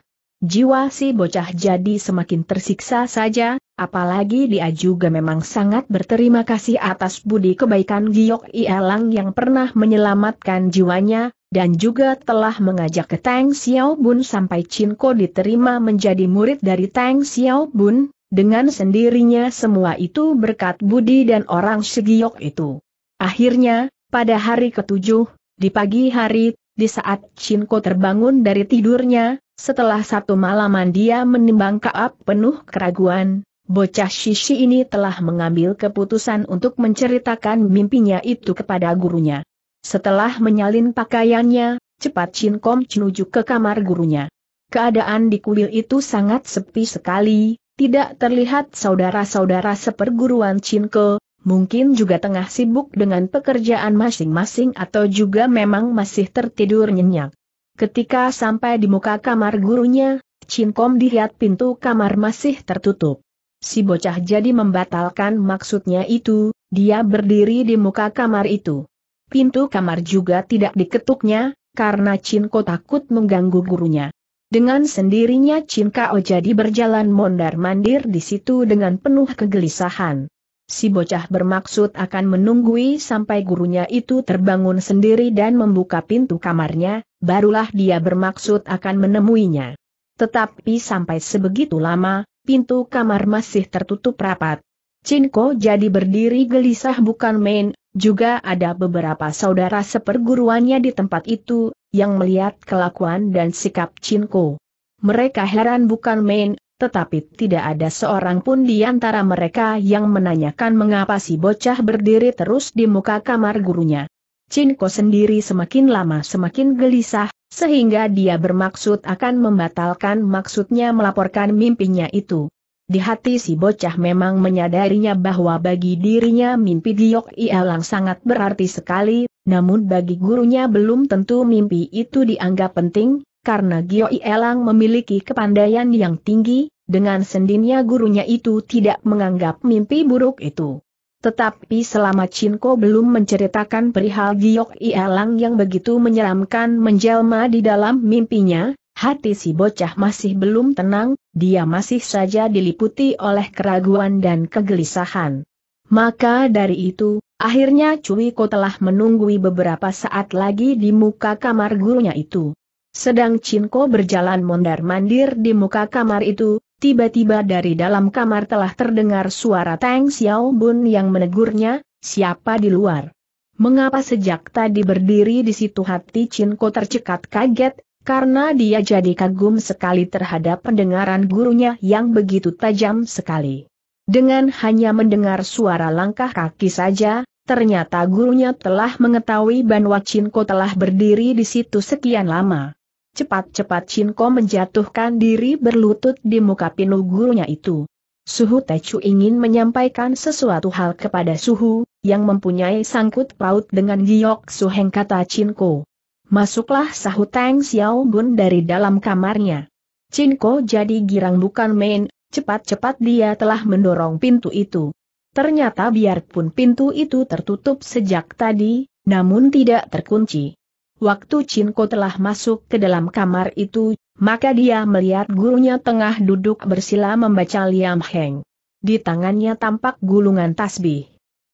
Jiwa si bocah jadi semakin tersiksa saja, Apalagi dia juga memang sangat berterima kasih atas budi kebaikan Giok Ielang yang pernah menyelamatkan jiwanya, dan juga telah mengajak ke Tang Bun sampai Cinco diterima menjadi murid dari Tang Xiao Bun. dengan sendirinya semua itu berkat budi dan orang Segiok itu. Akhirnya, pada hari ketujuh, di pagi hari, di saat Cinco terbangun dari tidurnya, setelah satu malaman dia menimbang kaap penuh keraguan, Bocah Shishi ini telah mengambil keputusan untuk menceritakan mimpinya itu kepada gurunya. Setelah menyalin pakaiannya, cepat Chin Kom menuju ke kamar gurunya. Keadaan di kuil itu sangat sepi sekali, tidak terlihat saudara-saudara seperguruan Chin Ko, mungkin juga tengah sibuk dengan pekerjaan masing-masing atau juga memang masih tertidur nyenyak. Ketika sampai di muka kamar gurunya, Chin Kom dilihat pintu kamar masih tertutup. Si bocah jadi membatalkan maksudnya itu, dia berdiri di muka kamar itu. Pintu kamar juga tidak diketuknya, karena Cinko takut mengganggu gurunya. Dengan sendirinya Cinkao jadi berjalan mondar-mandir di situ dengan penuh kegelisahan. Si bocah bermaksud akan menunggui sampai gurunya itu terbangun sendiri dan membuka pintu kamarnya, barulah dia bermaksud akan menemuinya. Tetapi sampai sebegitu lama, pintu kamar masih tertutup rapat. Cinko jadi berdiri gelisah bukan main, juga ada beberapa saudara seperguruannya di tempat itu, yang melihat kelakuan dan sikap Cinko. Mereka heran bukan main, tetapi tidak ada seorang pun di antara mereka yang menanyakan mengapa si bocah berdiri terus di muka kamar gurunya. Cinko sendiri semakin lama semakin gelisah, sehingga dia bermaksud akan membatalkan maksudnya melaporkan mimpinya itu. Di hati si bocah memang menyadarinya bahwa bagi dirinya mimpi Giok Ialang sangat berarti sekali, namun bagi gurunya belum tentu mimpi itu dianggap penting, karena Giok Ialang memiliki kepandaian yang tinggi, dengan sendirinya gurunya itu tidak menganggap mimpi buruk itu. Tetapi selama Cinko belum menceritakan perihal giok ielang yang begitu menyeramkan menjelma di dalam mimpinya, hati si bocah masih belum tenang, dia masih saja diliputi oleh keraguan dan kegelisahan. Maka dari itu, akhirnya Cuiko telah menunggui beberapa saat lagi di muka kamar gurunya itu. Sedang Cinko berjalan mondar-mandir di muka kamar itu, Tiba-tiba dari dalam kamar telah terdengar suara Tang Xiaobun yang menegurnya, siapa di luar? Mengapa sejak tadi berdiri di situ hati Cinko tercekat kaget, karena dia jadi kagum sekali terhadap pendengaran gurunya yang begitu tajam sekali. Dengan hanya mendengar suara langkah kaki saja, ternyata gurunya telah mengetahui Banwa Cinko telah berdiri di situ sekian lama. Cepat-cepat Cinko menjatuhkan diri berlutut di muka pinu gurunya itu. Suhu Techu ingin menyampaikan sesuatu hal kepada Suhu, yang mempunyai sangkut paut dengan Giok Suheng kata Cinko. Masuklah Sahu Teng Xiao Bun dari dalam kamarnya. Cinko jadi girang bukan main, cepat-cepat dia telah mendorong pintu itu. Ternyata biarpun pintu itu tertutup sejak tadi, namun tidak terkunci. Waktu Cinko telah masuk ke dalam kamar itu, maka dia melihat gurunya tengah duduk bersila membaca Liam Heng. Di tangannya tampak gulungan tasbih.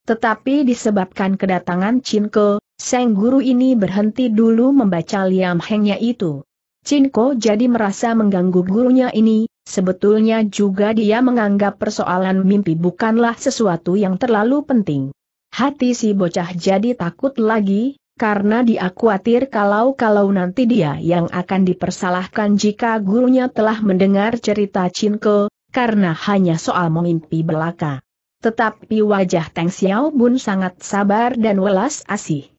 Tetapi disebabkan kedatangan Cinko, sang guru ini berhenti dulu membaca Liam Hengnya itu. Cinko jadi merasa mengganggu gurunya ini, sebetulnya juga dia menganggap persoalan mimpi bukanlah sesuatu yang terlalu penting. Hati si bocah jadi takut lagi, karena dia khawatir kalau-kalau nanti dia yang akan dipersalahkan jika gurunya telah mendengar cerita Cinko, karena hanya soal mimpi belaka. Tetapi wajah Teng Xiao Bun sangat sabar dan welas asih.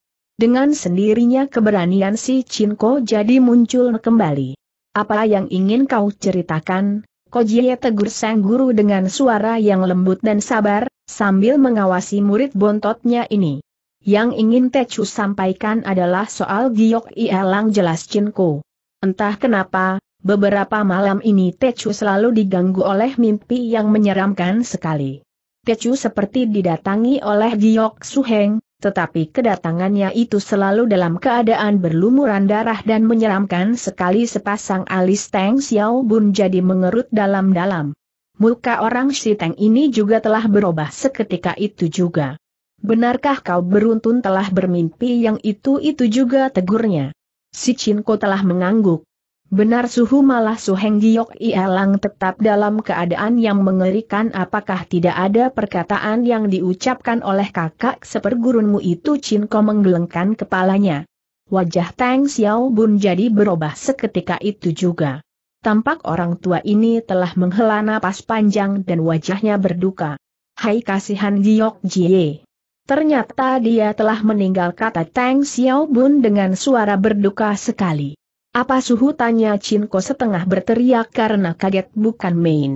Dengan sendirinya keberanian si Cinko jadi muncul kembali. Apa yang ingin kau ceritakan, Kojie tegur sang guru dengan suara yang lembut dan sabar, sambil mengawasi murid bontotnya ini. Yang ingin Tecu sampaikan adalah soal Giok Ielang jelas Cinko. Entah kenapa, beberapa malam ini Tecu selalu diganggu oleh mimpi yang menyeramkan sekali. Tecu seperti didatangi oleh Giok Suheng, tetapi kedatangannya itu selalu dalam keadaan berlumuran darah dan menyeramkan sekali sepasang alis Teng Xiao Bun jadi mengerut dalam-dalam. Muka orang si Teng ini juga telah berubah seketika itu juga. Benarkah kau beruntun telah bermimpi yang itu-itu juga tegurnya? Si Cinko telah mengangguk. Benar suhu malah Suheng Giok Ialang tetap dalam keadaan yang mengerikan apakah tidak ada perkataan yang diucapkan oleh kakak sepergurunmu itu Cinko menggelengkan kepalanya. Wajah Tang Xiao Bun jadi berubah seketika itu juga. Tampak orang tua ini telah menghela napas panjang dan wajahnya berduka. Hai kasihan Giok Jie. Ternyata dia telah meninggal kata Tang Xiao Xiaobun dengan suara berduka sekali. Apa suhu tanya Ko setengah berteriak karena kaget bukan main.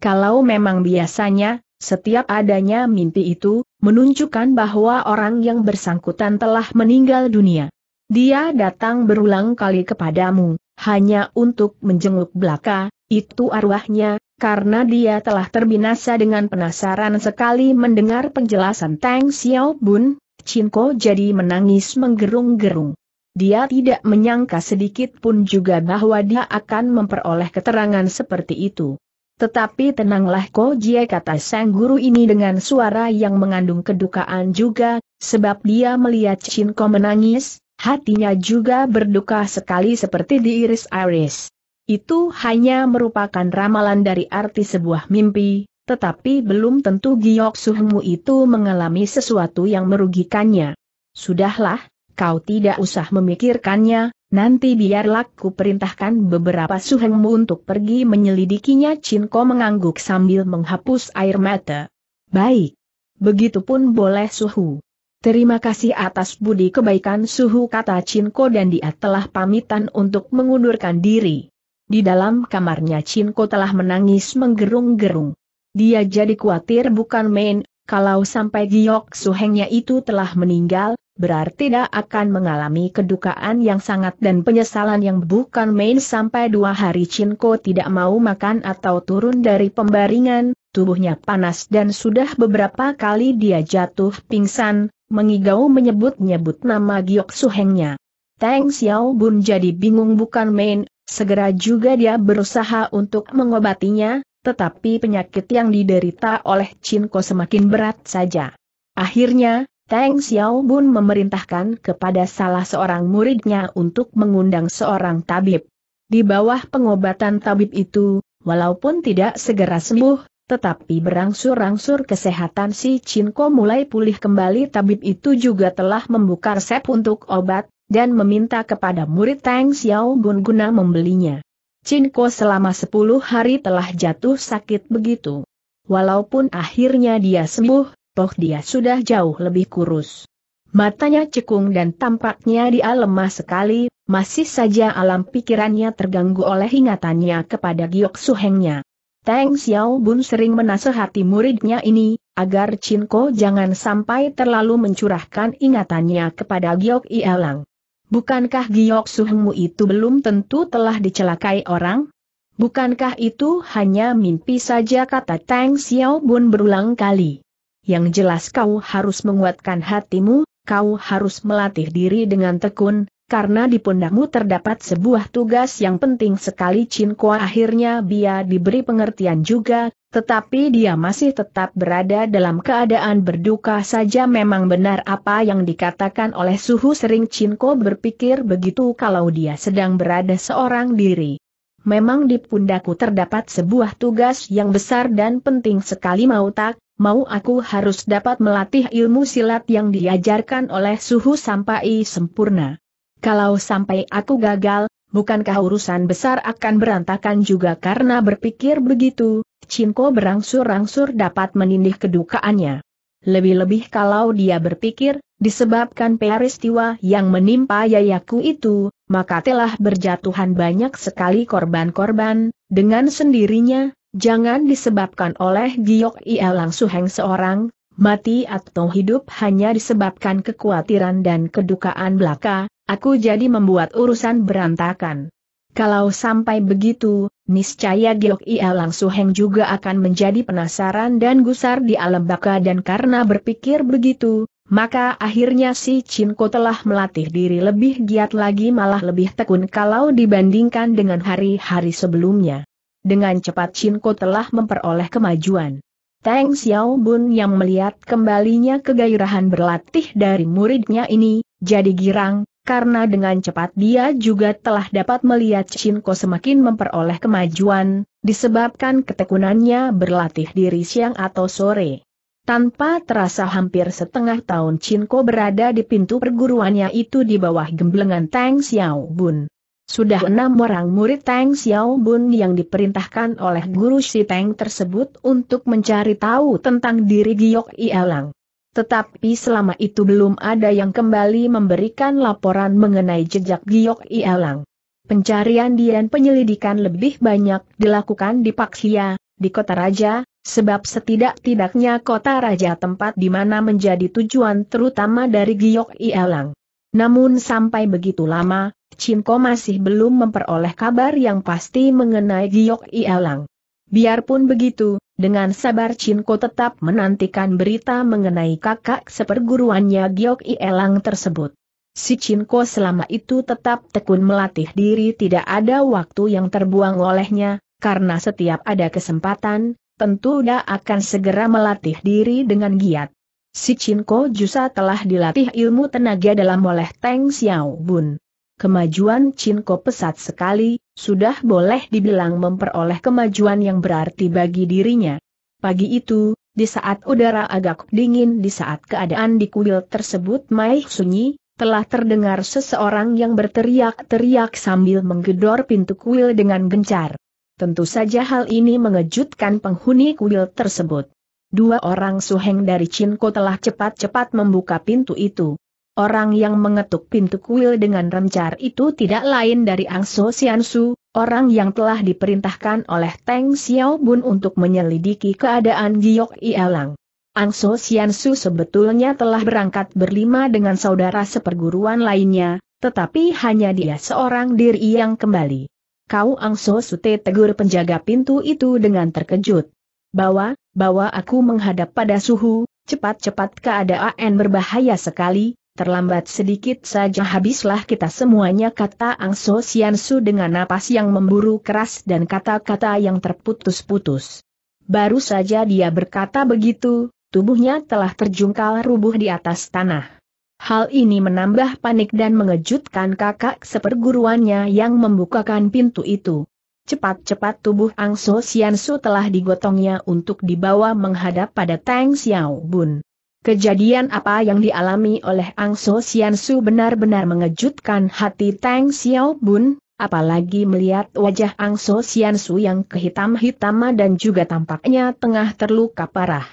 Kalau memang biasanya, setiap adanya mimpi itu, menunjukkan bahwa orang yang bersangkutan telah meninggal dunia. Dia datang berulang kali kepadamu, hanya untuk menjenguk belaka, itu arwahnya, karena dia telah terbinasa dengan penasaran sekali mendengar penjelasan Tang Xiao Xiaobun, Chinko jadi menangis menggerung-gerung. Dia tidak menyangka sedikit pun juga bahwa dia akan memperoleh keterangan seperti itu. Tetapi tenanglah Ko Jie kata sang guru ini dengan suara yang mengandung kedukaan juga, sebab dia melihat Chinko menangis, hatinya juga berduka sekali seperti diiris-iris. Itu hanya merupakan ramalan dari arti sebuah mimpi, tetapi belum tentu Giok Suhmu itu mengalami sesuatu yang merugikannya. Sudahlah, kau tidak usah memikirkannya, nanti biarlah ku perintahkan beberapa Suhengmu untuk pergi menyelidikinya Cinko mengangguk sambil menghapus air mata. Baik. Begitupun boleh Suhu. Terima kasih atas budi kebaikan Suhu kata Cinko dan dia telah pamitan untuk mengundurkan diri. Di dalam kamarnya Cinko telah menangis menggerung-gerung. Dia jadi khawatir bukan main, kalau sampai Giok Suhengnya itu telah meninggal, berarti dia akan mengalami kedukaan yang sangat dan penyesalan yang bukan main sampai dua hari Cinko tidak mau makan atau turun dari pembaringan, tubuhnya panas dan sudah beberapa kali dia jatuh pingsan, mengigau menyebut-nyebut nama Giok Suhengnya. Teng Xiao Bun jadi bingung bukan main, Segera juga dia berusaha untuk mengobatinya, tetapi penyakit yang diderita oleh Cinko semakin berat saja. Akhirnya, Xiao Xiaobun memerintahkan kepada salah seorang muridnya untuk mengundang seorang tabib. Di bawah pengobatan tabib itu, walaupun tidak segera sembuh, tetapi berangsur-angsur kesehatan si Cinko mulai pulih kembali tabib itu juga telah membuka resep untuk obat, dan meminta kepada murid Tang Xiao Gun guna membelinya. Cinco selama sepuluh hari telah jatuh sakit begitu. Walaupun akhirnya dia sembuh, toh dia sudah jauh lebih kurus. Matanya cekung dan tampaknya dia lemah sekali, masih saja alam pikirannya terganggu oleh ingatannya kepada Giok Suhengnya. Tang Xiao Bun sering menasehati muridnya ini, agar Cinco jangan sampai terlalu mencurahkan ingatannya kepada Giok Ialang. Bukankah Giok suhengmu itu belum tentu telah dicelakai orang? Bukankah itu hanya mimpi saja kata Tang Xiao Xiaobun berulang kali? Yang jelas kau harus menguatkan hatimu, kau harus melatih diri dengan tekun, karena di pundakmu terdapat sebuah tugas yang penting sekali Chin Kua akhirnya dia diberi pengertian juga, tetapi dia masih tetap berada dalam keadaan berduka saja memang benar apa yang dikatakan oleh Suhu sering Chin Ko berpikir begitu kalau dia sedang berada seorang diri. Memang di pundakku terdapat sebuah tugas yang besar dan penting sekali mau tak, mau aku harus dapat melatih ilmu silat yang diajarkan oleh suhu sampai sempurna. Kalau sampai aku gagal, bukankah urusan besar akan berantakan juga karena berpikir begitu, Cinko berangsur-angsur dapat menindih kedukaannya. Lebih-lebih kalau dia berpikir, disebabkan peristiwa yang menimpa yayaku itu, maka telah berjatuhan banyak sekali korban-korban, dengan sendirinya, jangan disebabkan oleh Giok Ia langsung seorang, mati atau hidup hanya disebabkan kekhawatiran dan kedukaan belaka, Aku jadi membuat urusan berantakan. Kalau sampai begitu, niscaya Giok Ia langsung Heng juga akan menjadi penasaran dan gusar di alam baka dan karena berpikir begitu, maka akhirnya si Cinko telah melatih diri lebih giat lagi malah lebih tekun kalau dibandingkan dengan hari-hari sebelumnya. Dengan cepat Cinko telah memperoleh kemajuan. Tang Xiao Bun yang melihat kembalinya kegairahan berlatih dari muridnya ini, jadi girang, karena dengan cepat dia juga telah dapat melihat Cinko semakin memperoleh kemajuan, disebabkan ketekunannya berlatih diri siang atau sore. Tanpa terasa hampir setengah tahun Cinko berada di pintu perguruannya itu di bawah gemblengan Tang Xiao Bun. Sudah enam orang murid Tang Xiao Bun yang diperintahkan oleh guru si Tang tersebut untuk mencari tahu tentang diri Giok Ialang. Tetapi selama itu belum ada yang kembali memberikan laporan mengenai jejak Giok Ialang. Pencarian dan penyelidikan lebih banyak dilakukan di Paksia, di Kota Raja, sebab setidak-tidaknya Kota Raja tempat di mana menjadi tujuan terutama dari Giok Ialang. Namun sampai begitu lama, Cinko masih belum memperoleh kabar yang pasti mengenai Giok Ialang. Biarpun begitu, dengan sabar Cinko tetap menantikan berita mengenai kakak seperguruannya Giok Ielang tersebut. Si Cinko selama itu tetap tekun melatih diri tidak ada waktu yang terbuang olehnya, karena setiap ada kesempatan, tentu dia akan segera melatih diri dengan giat. Si Cinko Jusa telah dilatih ilmu tenaga dalam oleh Teng Xiao Bun. Kemajuan Cinko pesat sekali, sudah boleh dibilang memperoleh kemajuan yang berarti bagi dirinya. Pagi itu, di saat udara agak dingin di saat keadaan di kuil tersebut maih sunyi, telah terdengar seseorang yang berteriak-teriak sambil menggedor pintu kuil dengan gencar. Tentu saja hal ini mengejutkan penghuni kuil tersebut. Dua orang suheng dari Cinko telah cepat-cepat membuka pintu itu. Orang yang mengetuk pintu kuil dengan remcar itu tidak lain dari Angso Xiansu, orang yang telah diperintahkan oleh Teng Xiaobun untuk menyelidiki keadaan Giok Ialang. Angso Xiansu sebetulnya telah berangkat berlima dengan saudara seperguruan lainnya, tetapi hanya dia seorang diri yang kembali. Kau Angso Sute tegur penjaga pintu itu dengan terkejut. Bawa, bawa aku menghadap pada suhu, cepat-cepat keadaan berbahaya sekali, terlambat sedikit saja habislah kita semuanya kata Ang So Sian Su dengan napas yang memburu keras dan kata-kata yang terputus-putus. Baru saja dia berkata begitu, tubuhnya telah terjungkal rubuh di atas tanah. Hal ini menambah panik dan mengejutkan kakak seperguruannya yang membukakan pintu itu. Cepat-cepat tubuh Ang So Sian Su telah digotongnya untuk dibawa menghadap pada Tang Xiao Bun. Kejadian apa yang dialami oleh Ang So Sian Su benar-benar mengejutkan hati Tang Xiao Bun, apalagi melihat wajah Ang So Sian Su yang kehitam-hitama dan juga tampaknya tengah terluka parah.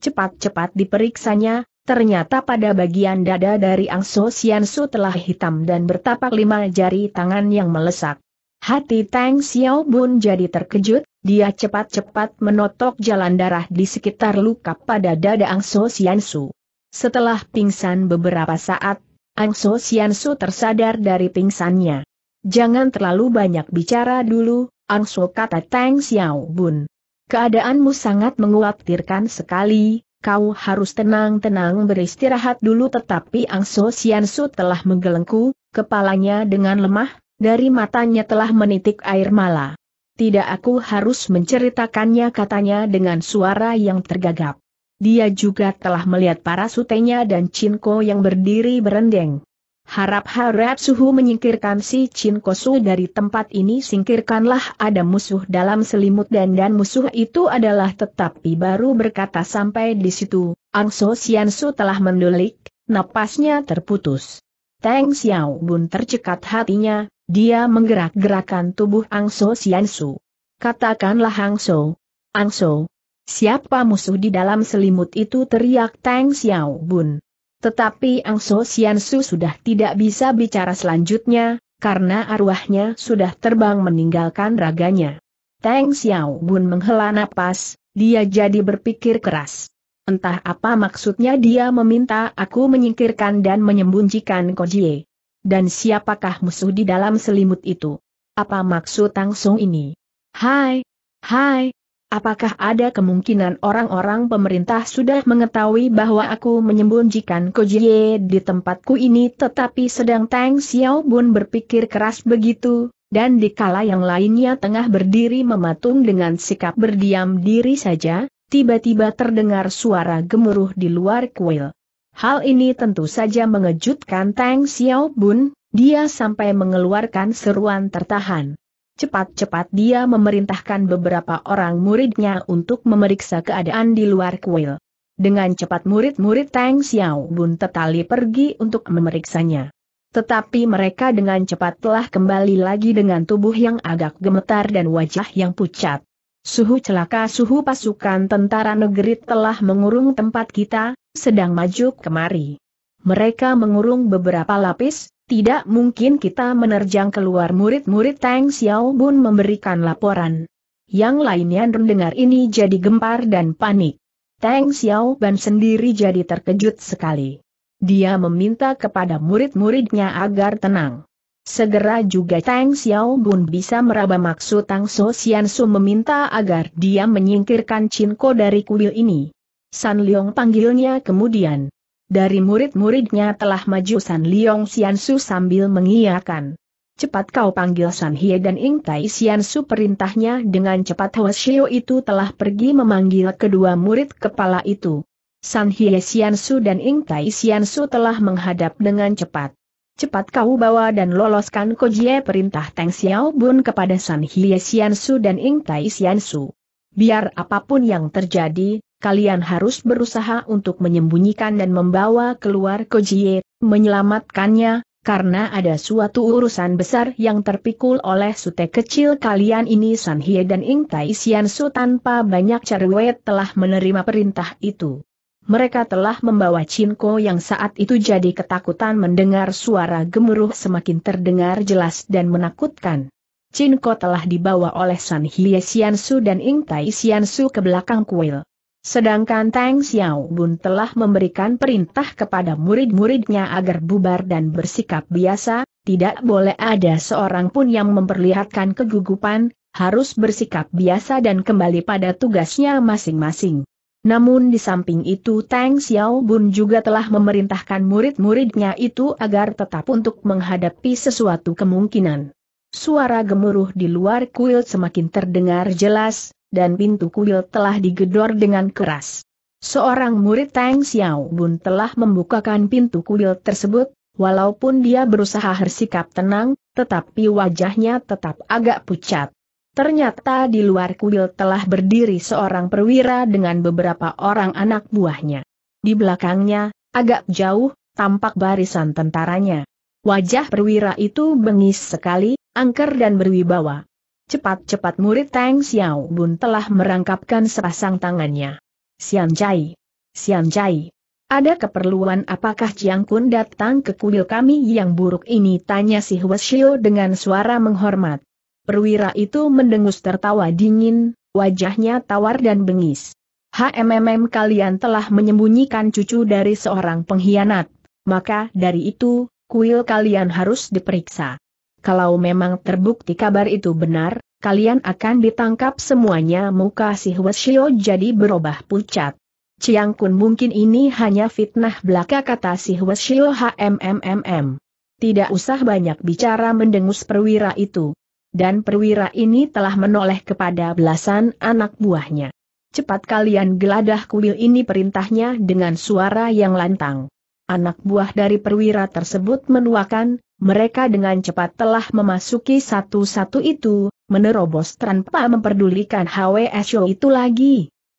Cepat-cepat diperiksanya, ternyata pada bagian dada dari Ang So Sian Su telah hitam dan bertapak lima jari tangan yang melesak. Hati Tang Xiao Bun jadi terkejut, dia cepat-cepat menotok jalan darah di sekitar luka pada dada Angso Siansu. Setelah pingsan beberapa saat, Angso Siansu tersadar dari pingsannya. Jangan terlalu banyak bicara dulu, Angso kata Tang Xiao Bun. Keadaanmu sangat menguatirkan sekali, kau harus tenang-tenang beristirahat dulu tetapi Angso Siansu telah menggelengku, kepalanya dengan lemah, dari matanya telah menitik air mala. Tidak aku harus menceritakannya katanya dengan suara yang tergagap. Dia juga telah melihat para sutenya dan Cinko yang berdiri berendeng. Harap-harap suhu menyingkirkan si Cinko Su dari tempat ini singkirkanlah ada musuh dalam selimut dan dan musuh itu adalah tetapi baru berkata sampai di situ, Angso Su telah mendulik, napasnya terputus. Teng Xiao Bun tercekat hatinya, dia menggerak-gerakan tubuh Angso Siansu. Katakanlah Angso. Angso. Siapa musuh di dalam selimut itu teriak Tang Xiao Bun. Tetapi Angso Siansu sudah tidak bisa bicara selanjutnya, karena arwahnya sudah terbang meninggalkan raganya. Tang Xiao Bun menghela napas, dia jadi berpikir keras. Entah apa maksudnya dia meminta aku menyingkirkan dan menyembunyikan Kojie. Dan siapakah musuh di dalam selimut itu? Apa maksud Tang Song ini? Hai! Hai! Apakah ada kemungkinan orang-orang pemerintah sudah mengetahui bahwa aku menyembunyikan Kojie di tempatku ini tetapi sedang Tang Xiaobun berpikir keras begitu, dan dikala yang lainnya tengah berdiri mematung dengan sikap berdiam diri saja, tiba-tiba terdengar suara gemuruh di luar kuil. Hal ini tentu saja mengejutkan Tang Xiao Bun. dia sampai mengeluarkan seruan tertahan. Cepat-cepat dia memerintahkan beberapa orang muridnya untuk memeriksa keadaan di luar kuil. Dengan cepat murid-murid Tang Xiao Bun tertali pergi untuk memeriksanya. Tetapi mereka dengan cepat telah kembali lagi dengan tubuh yang agak gemetar dan wajah yang pucat. Suhu celaka suhu pasukan tentara negeri telah mengurung tempat kita, sedang maju kemari. Mereka mengurung beberapa lapis, tidak mungkin kita menerjang keluar murid-murid Tang Xiao Bun memberikan laporan. Yang lainnya mendengar ini jadi gempar dan panik. Tang Xiao Ban sendiri jadi terkejut sekali. Dia meminta kepada murid-muridnya agar tenang. Segera juga Tang Xiao Bun bisa meraba maksud Tang So Su meminta agar dia menyingkirkan Cinko dari kuil ini. San Leong panggilnya kemudian. Dari murid-muridnya telah maju San Leong Xiansu sambil mengiyakan. Cepat kau panggil San Hie dan Ing Tai Xiansu perintahnya dengan cepat Hwa Shio itu telah pergi memanggil kedua murid kepala itu. San Hie Xiansu dan Ing Tai Xiansu telah menghadap dengan cepat. Cepat kau bawa dan loloskan Kojie perintah Teng Xiao Bun kepada San Hie Xiansu dan Ing Tai Xiansu. Biar apapun yang terjadi, kalian harus berusaha untuk menyembunyikan dan membawa keluar Kojie, menyelamatkannya, karena ada suatu urusan besar yang terpikul oleh sute kecil kalian ini San Hie dan Ing Tai Sian Su tanpa banyak cerewet telah menerima perintah itu. Mereka telah membawa Cinko yang saat itu jadi ketakutan mendengar suara gemuruh semakin terdengar jelas dan menakutkan. Cinko telah dibawa oleh San Hie Sian Su dan Ing Tai Sian Su ke belakang kuil. Sedangkan Tang Xiao Bun telah memberikan perintah kepada murid-muridnya agar bubar dan bersikap biasa, tidak boleh ada seorang pun yang memperlihatkan kegugupan, harus bersikap biasa dan kembali pada tugasnya masing-masing. Namun di samping itu Tang Xiao Bun juga telah memerintahkan murid-muridnya itu agar tetap untuk menghadapi sesuatu kemungkinan. Suara gemuruh di luar kuil semakin terdengar jelas, dan pintu kuil telah digedor dengan keras. Seorang murid Tang Xiao Bun telah membukakan pintu kuil tersebut, walaupun dia berusaha bersikap tenang, tetapi wajahnya tetap agak pucat. Ternyata di luar kuil telah berdiri seorang perwira dengan beberapa orang anak buahnya. Di belakangnya, agak jauh, tampak barisan tentaranya. Wajah perwira itu bengis sekali, angker dan berwibawa. Cepat-cepat murid Tang Xiao Bun telah merangkapkan sepasang tangannya. Sian Jai. Sian Jai. Ada keperluan apakah Jiang Kun datang ke kuil kami yang buruk ini? Tanya si Xiao dengan suara menghormat. Perwira itu mendengus tertawa dingin, wajahnya tawar dan bengis. HMMM kalian telah menyembunyikan cucu dari seorang pengkhianat, maka dari itu, kuil kalian harus diperiksa kalau memang terbukti kabar itu benar, kalian akan ditangkap semuanya muka si Huesio jadi berubah pucat. Ciang Kun mungkin ini hanya fitnah belaka kata si Huesio HMMMM. Tidak usah banyak bicara mendengus perwira itu. Dan perwira ini telah menoleh kepada belasan anak buahnya. Cepat kalian geladah kuil ini perintahnya dengan suara yang lantang anak buah dari perwira tersebut menuakan, mereka dengan cepat telah memasuki satu-satu itu, menerobos tanpa memperdulikan HWSO itu lagi.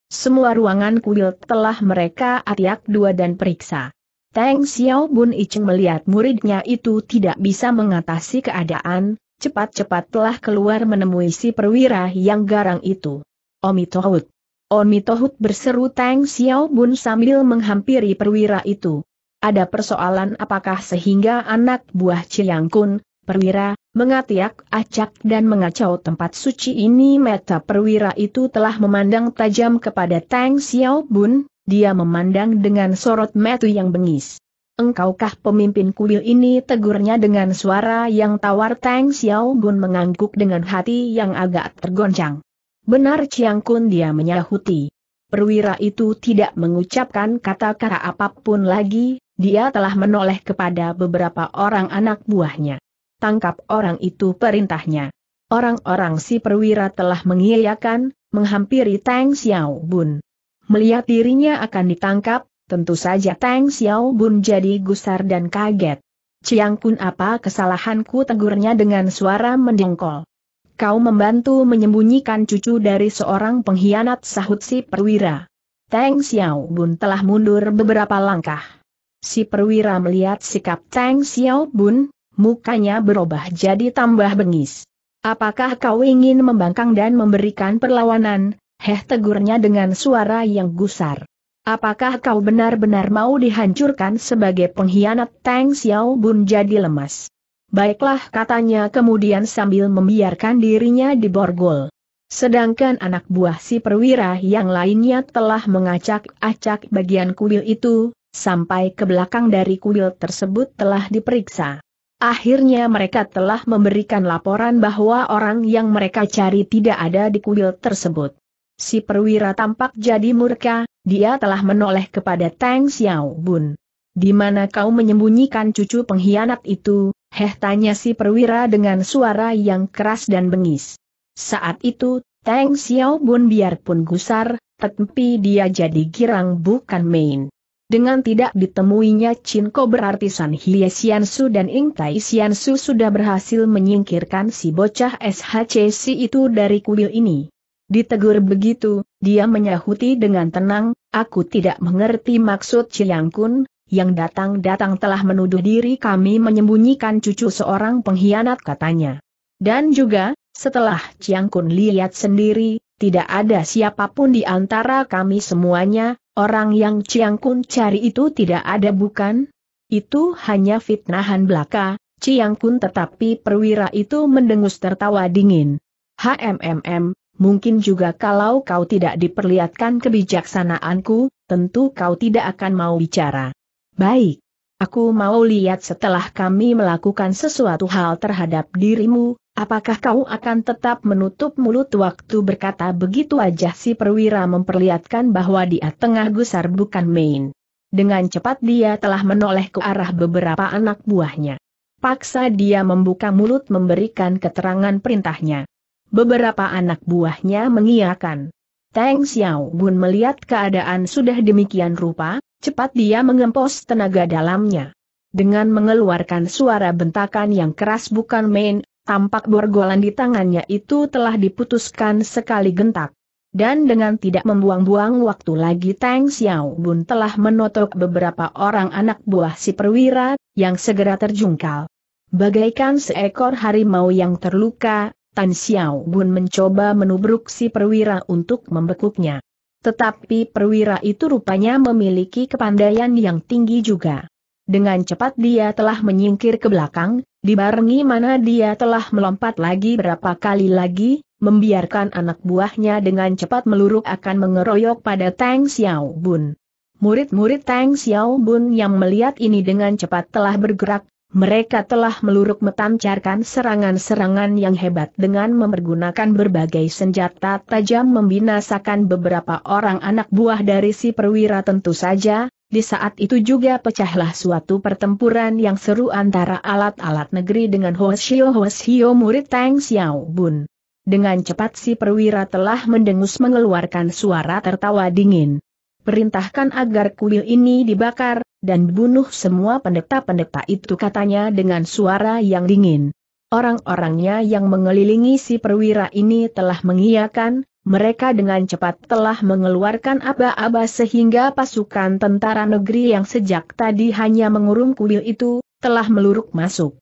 Semua ruangan kuil telah mereka atiak dua dan periksa. Tang Xiao Bun Icheng melihat muridnya itu tidak bisa mengatasi keadaan, cepat-cepat telah keluar menemui si perwira yang garang itu. Omitohut. Omitohut berseru Tang Xiao Bun sambil menghampiri perwira itu. Ada persoalan apakah sehingga anak buah Chiang Kun, perwira, mengatiak acak dan mengacau tempat suci ini meta perwira itu telah memandang tajam kepada Tang Xiao Bun, dia memandang dengan sorot metu yang bengis. Engkaukah pemimpin kuil ini tegurnya dengan suara yang tawar Tang Xiao Bun mengangguk dengan hati yang agak tergoncang. Benar Chiang Kun dia menyahuti. Perwira itu tidak mengucapkan kata-kata apapun lagi, dia telah menoleh kepada beberapa orang anak buahnya. Tangkap orang itu perintahnya. Orang-orang si perwira telah mengiyakan, menghampiri Tang Xiao Bun. Melihat dirinya akan ditangkap, tentu saja Tang Xiao Bun jadi gusar dan kaget. Ciang Kun apa kesalahanku tegurnya dengan suara mendengkol. Kau membantu menyembunyikan cucu dari seorang pengkhianat sahut si perwira. Tang Xiao Bun telah mundur beberapa langkah Si perwira melihat sikap Tang Xiao Bun, mukanya berubah jadi tambah bengis. Apakah kau ingin membangkang dan memberikan perlawanan? Heh tegurnya dengan suara yang gusar. Apakah kau benar-benar mau dihancurkan sebagai pengkhianat Tang Xiao Bun jadi lemas? Baiklah katanya kemudian sambil membiarkan dirinya diborgol. Sedangkan anak buah si perwira yang lainnya telah mengacak-acak bagian kuil itu, sampai ke belakang dari kuil tersebut telah diperiksa. Akhirnya mereka telah memberikan laporan bahwa orang yang mereka cari tidak ada di kuil tersebut. Si perwira tampak jadi murka, dia telah menoleh kepada Tang Xiao Bun. Di mana kau menyembunyikan cucu pengkhianat itu? Heh tanya si perwira dengan suara yang keras dan bengis. Saat itu, Tang Xiao Bun biarpun gusar, tetapi dia jadi girang bukan main. Dengan tidak ditemuinya Cinko berarti San Hye Su dan Ing Tai Su sudah berhasil menyingkirkan si bocah SHCC itu dari kuil ini. Ditegur begitu, dia menyahuti dengan tenang, aku tidak mengerti maksud Chiang Kun, yang datang-datang telah menuduh diri kami menyembunyikan cucu seorang pengkhianat katanya. Dan juga, setelah Chiang Kun lihat sendiri, tidak ada siapapun di antara kami semuanya, orang yang Ciang Kun cari itu tidak ada bukan? Itu hanya fitnahan belaka, Ciang Kun tetapi perwira itu mendengus tertawa dingin. HMMM, mungkin juga kalau kau tidak diperlihatkan kebijaksanaanku, tentu kau tidak akan mau bicara. Baik. Aku mau lihat setelah kami melakukan sesuatu hal terhadap dirimu, apakah kau akan tetap menutup mulut waktu berkata begitu aja si perwira memperlihatkan bahwa dia tengah gusar bukan main. Dengan cepat dia telah menoleh ke arah beberapa anak buahnya. Paksa dia membuka mulut memberikan keterangan perintahnya. Beberapa anak buahnya mengiakan. Teng Xiao Bun melihat keadaan sudah demikian rupa, cepat dia mengempos tenaga dalamnya. Dengan mengeluarkan suara bentakan yang keras bukan main, tampak borgolan di tangannya itu telah diputuskan sekali gentak. Dan dengan tidak membuang-buang waktu lagi Tang Xiao Bun telah menotok beberapa orang anak buah si perwira, yang segera terjungkal. Bagaikan seekor harimau yang terluka, Tan Xiao Bun mencoba menubruk si perwira untuk membekuknya. Tetapi perwira itu rupanya memiliki kepandaian yang tinggi juga. Dengan cepat dia telah menyingkir ke belakang, dibarengi mana dia telah melompat lagi berapa kali lagi, membiarkan anak buahnya dengan cepat meluruk akan mengeroyok pada Tang Xiao Bun. Murid-murid Tang Xiao Bun yang melihat ini dengan cepat telah bergerak mereka telah meluruk metancarkan serangan-serangan yang hebat dengan mempergunakan berbagai senjata tajam membinasakan beberapa orang anak buah dari si perwira tentu saja, di saat itu juga pecahlah suatu pertempuran yang seru antara alat-alat negeri dengan Hoshio-Hoshio murid Tang Xiao Bun. Dengan cepat si perwira telah mendengus mengeluarkan suara tertawa dingin. Perintahkan agar kuil ini dibakar, dan bunuh semua pendeta-pendeta itu katanya dengan suara yang dingin. Orang-orangnya yang mengelilingi si perwira ini telah mengiyakan, mereka dengan cepat telah mengeluarkan aba-aba sehingga pasukan tentara negeri yang sejak tadi hanya mengurung kuil itu, telah meluruk masuk.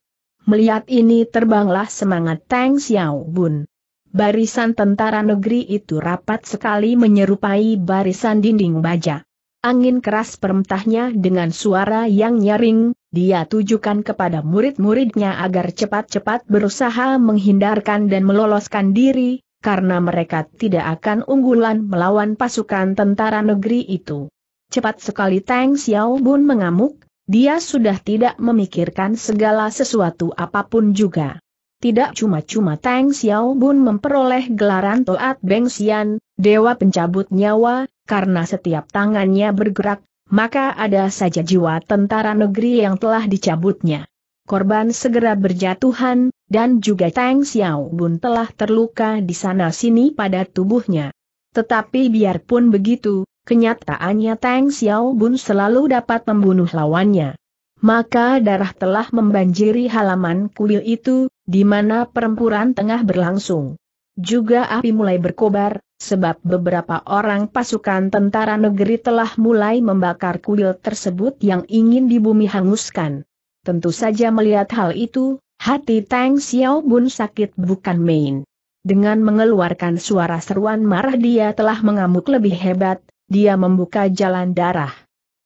Melihat ini terbanglah semangat Tang Xiao Bun. Barisan tentara negeri itu rapat sekali menyerupai barisan dinding baja. Angin keras perintahnya dengan suara yang nyaring, dia tujukan kepada murid-muridnya agar cepat-cepat berusaha menghindarkan dan meloloskan diri, karena mereka tidak akan unggulan melawan pasukan tentara negeri itu. Cepat sekali Tang Xiaobun mengamuk, dia sudah tidak memikirkan segala sesuatu apapun juga. Tidak cuma-cuma Tang Xiaobun memperoleh gelaran Toat Beng Xian, dewa pencabut nyawa, karena setiap tangannya bergerak, maka ada saja jiwa tentara negeri yang telah dicabutnya. Korban segera berjatuhan, dan juga Tang Xiao Bun telah terluka di sana-sini pada tubuhnya. Tetapi biarpun begitu, kenyataannya Tang Xiao Bun selalu dapat membunuh lawannya. Maka darah telah membanjiri halaman kuil itu, di mana perempuran tengah berlangsung. Juga api mulai berkobar, sebab beberapa orang pasukan tentara negeri telah mulai membakar kuil tersebut yang ingin di bumi hanguskan. Tentu saja melihat hal itu, hati Tang Xiao Bun sakit bukan main. Dengan mengeluarkan suara seruan marah dia telah mengamuk lebih hebat, dia membuka jalan darah.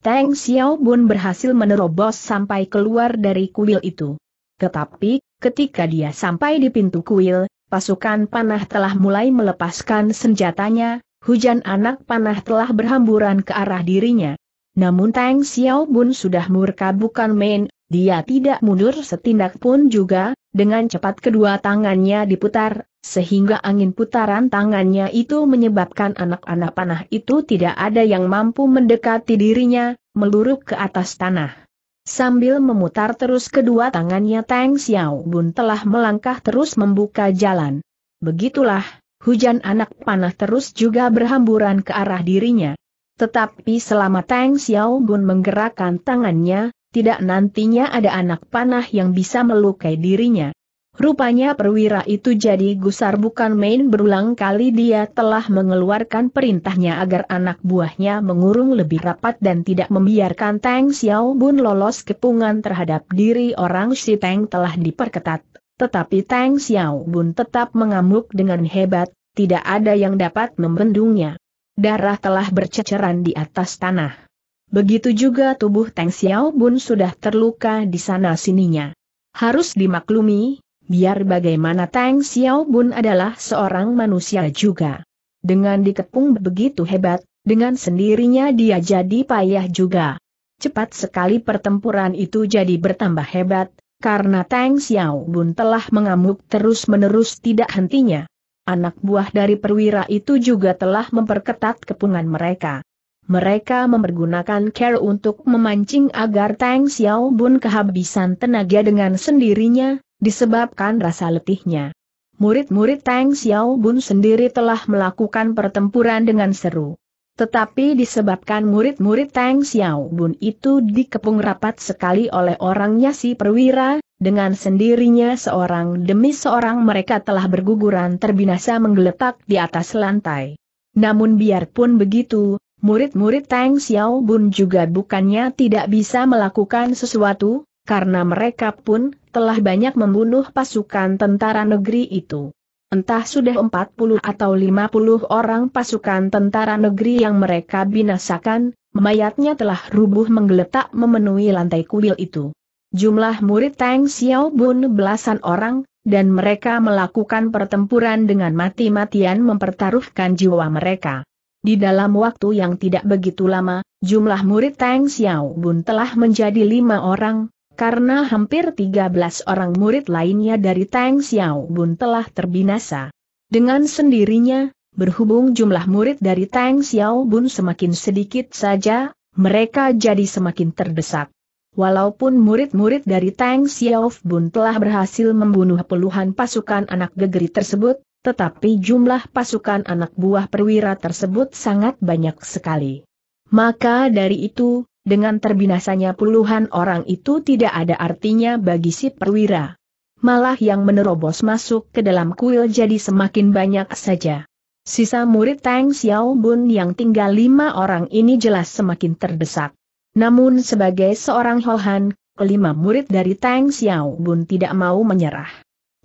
Tang Xiao Bun berhasil menerobos sampai keluar dari kuil itu. Tetapi, ketika dia sampai di pintu kuil, pasukan panah telah mulai melepaskan senjatanya, hujan anak panah telah berhamburan ke arah dirinya. Namun Tang Xiao Bun sudah murka bukan main, dia tidak mundur setindak pun juga, dengan cepat kedua tangannya diputar, sehingga angin putaran tangannya itu menyebabkan anak-anak panah itu tidak ada yang mampu mendekati dirinya, meluruk ke atas tanah. Sambil memutar terus kedua tangannya Tang Xiao Bun telah melangkah terus membuka jalan. Begitulah, hujan anak panah terus juga berhamburan ke arah dirinya. Tetapi selama Tang Xiao Bun menggerakkan tangannya, tidak nantinya ada anak panah yang bisa melukai dirinya. Rupanya perwira itu jadi gusar bukan main berulang kali dia telah mengeluarkan perintahnya agar anak buahnya mengurung lebih rapat dan tidak membiarkan Tang Xiao Bun lolos kepungan terhadap diri orang si Tang telah diperketat. Tetapi Tang Xiao Bun tetap mengamuk dengan hebat, tidak ada yang dapat membendungnya. Darah telah berceceran di atas tanah. Begitu juga tubuh Tang Xiao Bun sudah terluka di sana sininya. Harus dimaklumi, Biar bagaimana Tang Xiaobun adalah seorang manusia juga. Dengan dikepung begitu hebat, dengan sendirinya dia jadi payah juga. Cepat sekali pertempuran itu jadi bertambah hebat, karena Tang Xiaobun telah mengamuk terus-menerus tidak hentinya. Anak buah dari perwira itu juga telah memperketat kepungan mereka. Mereka mempergunakan care untuk memancing agar Tang Xiaobun kehabisan tenaga dengan sendirinya, disebabkan rasa letihnya. Murid-murid Tang Xiao Bun sendiri telah melakukan pertempuran dengan seru. Tetapi disebabkan murid-murid Tang Xiao Bun itu dikepung rapat sekali oleh orangnya si perwira, dengan sendirinya seorang demi seorang mereka telah berguguran terbinasa menggeletak di atas lantai. Namun biarpun begitu, murid-murid Tang Xiao Bun juga bukannya tidak bisa melakukan sesuatu, karena mereka pun telah banyak membunuh pasukan tentara negeri itu. Entah sudah 40 atau 50 orang pasukan tentara negeri yang mereka binasakan, mayatnya telah rubuh menggeletak memenuhi lantai kuil itu. Jumlah murid Tang Xiaobun belasan orang, dan mereka melakukan pertempuran dengan mati-matian mempertaruhkan jiwa mereka. Di dalam waktu yang tidak begitu lama, jumlah murid Tang Xiaobun telah menjadi lima orang, karena hampir 13 orang murid lainnya dari Tang Xiao Bun telah terbinasa. Dengan sendirinya, berhubung jumlah murid dari Tang Xiao Bun semakin sedikit saja, mereka jadi semakin terdesak. Walaupun murid-murid dari Tang Xiao Bun telah berhasil membunuh puluhan pasukan anak gegeri tersebut, tetapi jumlah pasukan anak buah perwira tersebut sangat banyak sekali. Maka dari itu, dengan terbinasanya puluhan orang itu tidak ada artinya bagi si perwira. Malah yang menerobos masuk ke dalam kuil jadi semakin banyak saja. Sisa murid Tang Xiao Bun yang tinggal lima orang ini jelas semakin terdesak. Namun sebagai seorang Hohan, kelima murid dari Tang Xiao Bun tidak mau menyerah.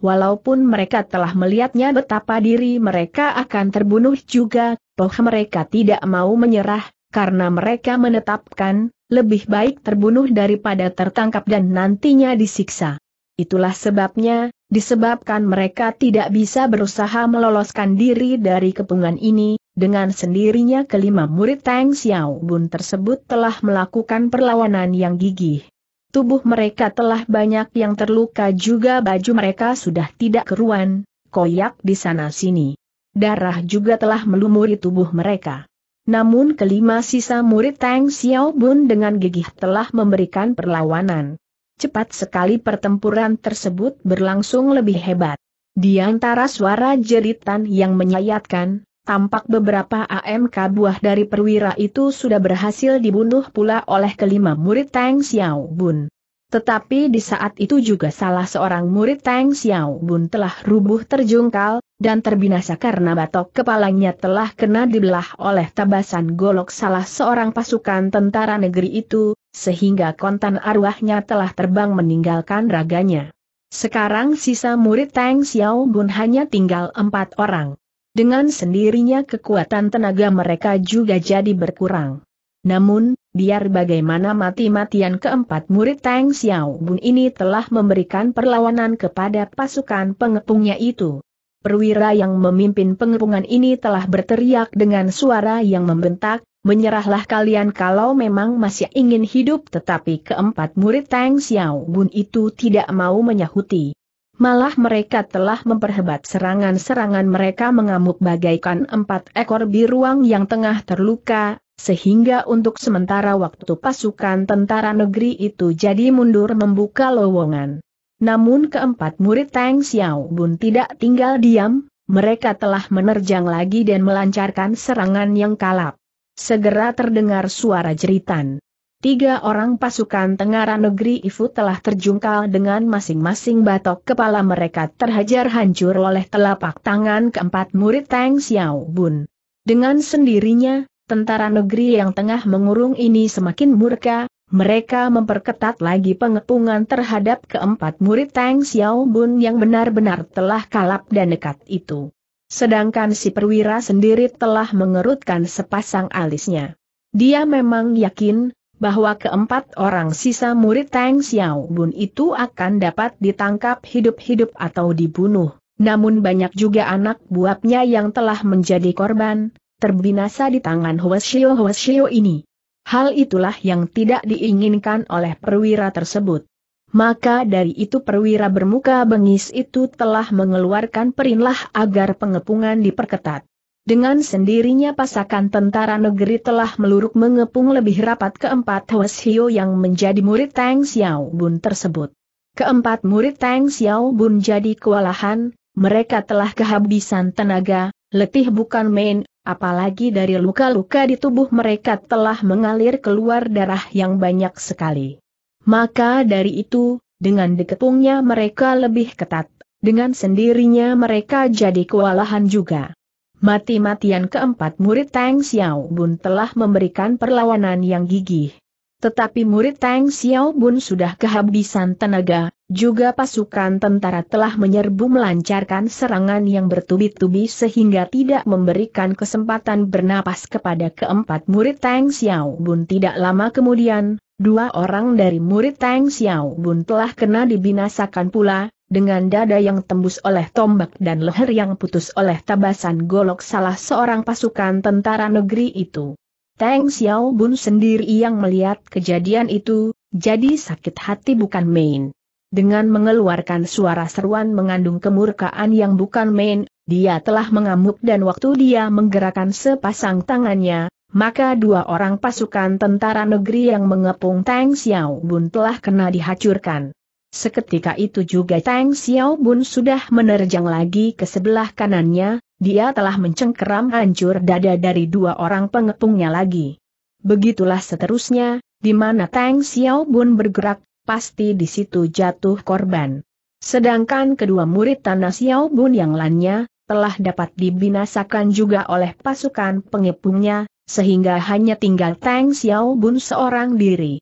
Walaupun mereka telah melihatnya betapa diri mereka akan terbunuh juga, toh mereka tidak mau menyerah, karena mereka menetapkan, lebih baik terbunuh daripada tertangkap dan nantinya disiksa. Itulah sebabnya, disebabkan mereka tidak bisa berusaha meloloskan diri dari kepungan ini, dengan sendirinya kelima murid Tang Xiao Bun tersebut telah melakukan perlawanan yang gigih. Tubuh mereka telah banyak yang terluka juga baju mereka sudah tidak keruan, koyak di sana-sini. Darah juga telah melumuri tubuh mereka. Namun kelima sisa murid Tang Xiaobun dengan gigih telah memberikan perlawanan. Cepat sekali pertempuran tersebut berlangsung lebih hebat. Di antara suara jeritan yang menyayatkan, tampak beberapa AMK buah dari perwira itu sudah berhasil dibunuh pula oleh kelima murid Tang Xiaobun. Tetapi di saat itu juga salah seorang murid Tang Xiao Bun telah rubuh terjungkal, dan terbinasa karena batok kepalanya telah kena dibelah oleh tabasan golok salah seorang pasukan tentara negeri itu, sehingga kontan arwahnya telah terbang meninggalkan raganya. Sekarang sisa murid Tang Xiao Bun hanya tinggal empat orang. Dengan sendirinya kekuatan tenaga mereka juga jadi berkurang. Namun, biar bagaimana mati-matian keempat murid Tang Xiao Bun ini telah memberikan perlawanan kepada pasukan pengepungnya itu. Perwira yang memimpin pengepungan ini telah berteriak dengan suara yang membentak, menyerahlah kalian kalau memang masih ingin hidup tetapi keempat murid Tang Xiao Bun itu tidak mau menyahuti. Malah mereka telah memperhebat serangan-serangan mereka mengamuk bagaikan empat ekor biruang yang tengah terluka, sehingga untuk sementara waktu pasukan tentara negeri itu jadi mundur membuka lowongan. Namun keempat murid Tang Xiao Bun tidak tinggal diam, mereka telah menerjang lagi dan melancarkan serangan yang kalap. Segera terdengar suara jeritan. Tiga orang pasukan tengara negeri Ifu telah terjungkal dengan masing-masing batok kepala mereka terhajar hancur oleh telapak tangan keempat murid Tang Xiao Bun. Dengan sendirinya, Tentara negeri yang tengah mengurung ini semakin murka, mereka memperketat lagi pengepungan terhadap keempat murid Tang Xiao Bun yang benar-benar telah kalap dan dekat itu. Sedangkan si perwira sendiri telah mengerutkan sepasang alisnya. Dia memang yakin, bahwa keempat orang sisa murid Tang Xiao Bun itu akan dapat ditangkap hidup-hidup atau dibunuh. Namun banyak juga anak buahnya yang telah menjadi korban, terbinasa di tangan Huashio-Huashio ini. Hal itulah yang tidak diinginkan oleh perwira tersebut. Maka dari itu perwira bermuka bengis itu telah mengeluarkan perintah agar pengepungan diperketat. Dengan sendirinya pasakan tentara negeri telah meluruk mengepung lebih rapat keempat Huashio yang menjadi murid Tang Xiao Bun tersebut. Keempat murid Tang Xiao Bun jadi kewalahan, mereka telah kehabisan tenaga, letih bukan main, apalagi dari luka-luka di tubuh mereka telah mengalir keluar darah yang banyak sekali. Maka dari itu, dengan dikepungnya mereka lebih ketat, dengan sendirinya mereka jadi kewalahan juga. Mati-matian keempat murid Tang Xiao Bun telah memberikan perlawanan yang gigih, tetapi murid Tang Xiao Bun sudah kehabisan tenaga, juga pasukan tentara telah menyerbu melancarkan serangan yang bertubi-tubi sehingga tidak memberikan kesempatan bernapas kepada keempat murid Tang Xiao Bun tidak lama kemudian, dua orang dari murid Tang Xiao Bun telah kena dibinasakan pula, dengan dada yang tembus oleh tombak dan leher yang putus oleh tabasan golok salah seorang pasukan tentara negeri itu. Tang Xiao Bun sendiri yang melihat kejadian itu, jadi sakit hati bukan main. Dengan mengeluarkan suara seruan mengandung kemurkaan yang bukan main, dia telah mengamuk dan waktu dia menggerakkan sepasang tangannya, maka dua orang pasukan tentara negeri yang mengepung Tang Xiao Bun telah kena dihancurkan. Seketika itu juga Tang Xiaobun sudah menerjang lagi ke sebelah kanannya, dia telah mencengkeram hancur dada dari dua orang pengepungnya lagi. Begitulah seterusnya, di mana Tang Xiaobun bergerak, pasti di situ jatuh korban. Sedangkan kedua murid Tanah Xiaobun yang lainnya, telah dapat dibinasakan juga oleh pasukan pengepungnya, sehingga hanya tinggal Tang Xiaobun seorang diri.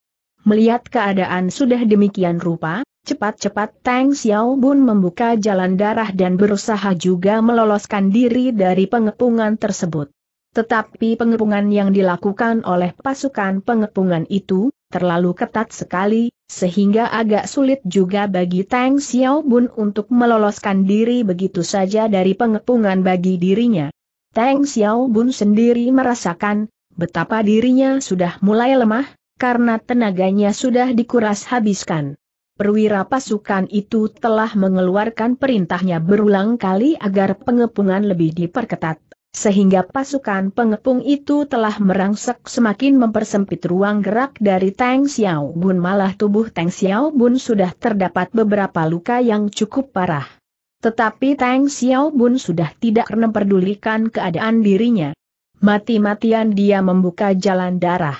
Melihat keadaan sudah demikian rupa, Cepat-cepat Tang Bun membuka jalan darah dan berusaha juga meloloskan diri dari pengepungan tersebut. Tetapi pengepungan yang dilakukan oleh pasukan pengepungan itu, terlalu ketat sekali, sehingga agak sulit juga bagi Tang Bun untuk meloloskan diri begitu saja dari pengepungan bagi dirinya. Tang Bun sendiri merasakan betapa dirinya sudah mulai lemah, karena tenaganya sudah dikuras habiskan perwira pasukan itu telah mengeluarkan perintahnya berulang kali agar pengepungan lebih diperketat, sehingga pasukan pengepung itu telah merangsek semakin mempersempit ruang gerak dari Tang Xiao Bun malah tubuh Tang Xiao Bun sudah terdapat beberapa luka yang cukup parah. Tetapi Tang Xiao Bun sudah tidak memperdulikan keadaan dirinya. Mati-matian dia membuka jalan darah.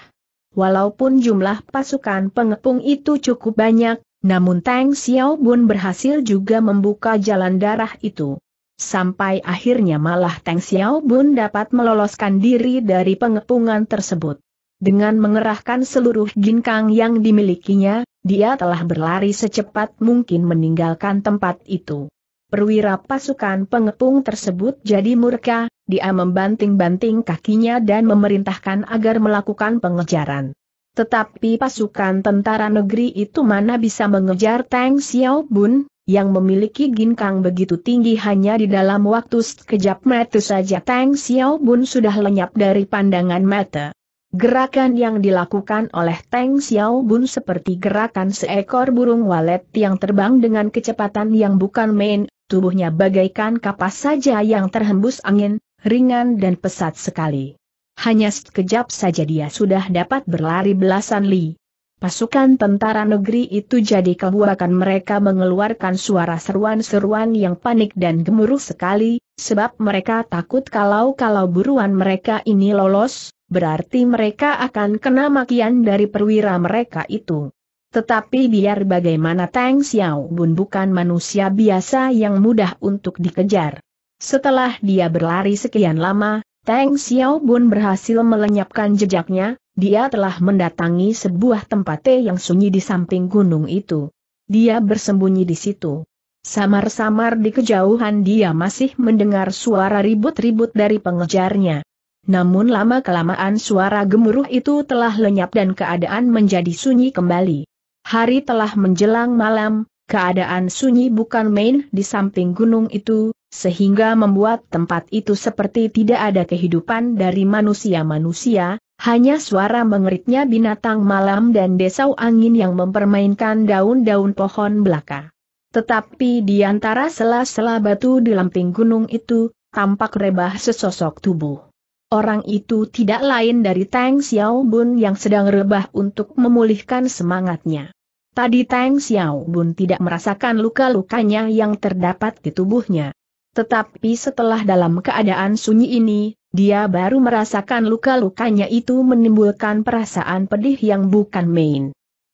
Walaupun jumlah pasukan pengepung itu cukup banyak, namun Tang Xiao Bun berhasil juga membuka jalan darah itu. Sampai akhirnya malah Tang Xiao Bun dapat meloloskan diri dari pengepungan tersebut. Dengan mengerahkan seluruh ginkang yang dimilikinya, dia telah berlari secepat mungkin meninggalkan tempat itu. Perwira pasukan pengepung tersebut jadi murka, dia membanting-banting kakinya dan memerintahkan agar melakukan pengejaran. Tetapi pasukan tentara negeri itu mana bisa mengejar Tang Xiaobun, yang memiliki ginkang begitu tinggi hanya di dalam waktu sekejap mata saja Tang Xiaobun sudah lenyap dari pandangan mata. Gerakan yang dilakukan oleh Tang Xiaobun seperti gerakan seekor burung walet yang terbang dengan kecepatan yang bukan main, tubuhnya bagaikan kapas saja yang terhembus angin, ringan dan pesat sekali. Hanya sekejap saja dia sudah dapat berlari belasan li. Pasukan tentara negeri itu jadi kebuakan mereka mengeluarkan suara seruan-seruan yang panik dan gemuruh sekali, sebab mereka takut kalau-kalau buruan mereka ini lolos, berarti mereka akan kena makian dari perwira mereka itu. Tetapi biar bagaimana Tang Xiao Bun bukan manusia biasa yang mudah untuk dikejar. Setelah dia berlari sekian lama, Tang Bun berhasil melenyapkan jejaknya, dia telah mendatangi sebuah tempat teh yang sunyi di samping gunung itu. Dia bersembunyi di situ. Samar-samar di kejauhan dia masih mendengar suara ribut-ribut dari pengejarnya. Namun lama-kelamaan suara gemuruh itu telah lenyap dan keadaan menjadi sunyi kembali. Hari telah menjelang malam, Keadaan sunyi bukan main di samping gunung itu, sehingga membuat tempat itu seperti tidak ada kehidupan dari manusia-manusia, hanya suara mengeritnya binatang malam dan desau angin yang mempermainkan daun-daun pohon belaka. Tetapi di antara sela-sela batu di lamping gunung itu, tampak rebah sesosok tubuh. Orang itu tidak lain dari Tang Xiaobun yang sedang rebah untuk memulihkan semangatnya. Tadi Tang Xiao Bun tidak merasakan luka-lukanya yang terdapat di tubuhnya. Tetapi setelah dalam keadaan sunyi ini, dia baru merasakan luka-lukanya itu menimbulkan perasaan pedih yang bukan main.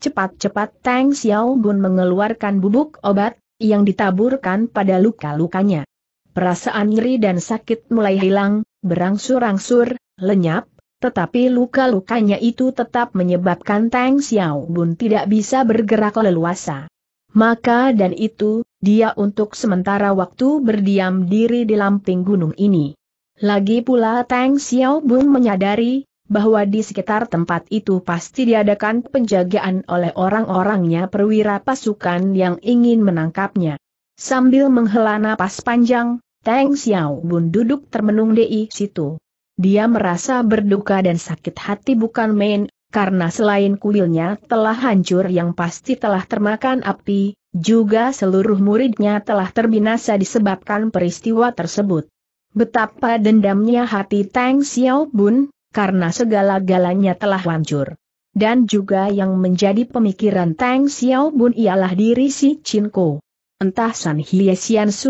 Cepat-cepat Tang Xiao Bun mengeluarkan bubuk obat, yang ditaburkan pada luka-lukanya. Perasaan nyeri dan sakit mulai hilang, berangsur-angsur, lenyap, tetapi luka-lukanya itu tetap menyebabkan Tang Xiao Bun tidak bisa bergerak leluasa. Maka dan itu, dia untuk sementara waktu berdiam diri di lamping gunung ini. Lagi pula Tang Xiao Bun menyadari, bahwa di sekitar tempat itu pasti diadakan penjagaan oleh orang-orangnya perwira pasukan yang ingin menangkapnya. Sambil menghela napas panjang, Tang Xiao Bun duduk termenung di situ. Dia merasa berduka dan sakit hati bukan main, karena selain kuilnya telah hancur yang pasti telah termakan api, juga seluruh muridnya telah terbinasa disebabkan peristiwa tersebut. Betapa dendamnya hati Tang Xiaobun, karena segala-galanya telah hancur. Dan juga yang menjadi pemikiran Tang Xiaobun ialah diri si Chin Ko. Entah San Hye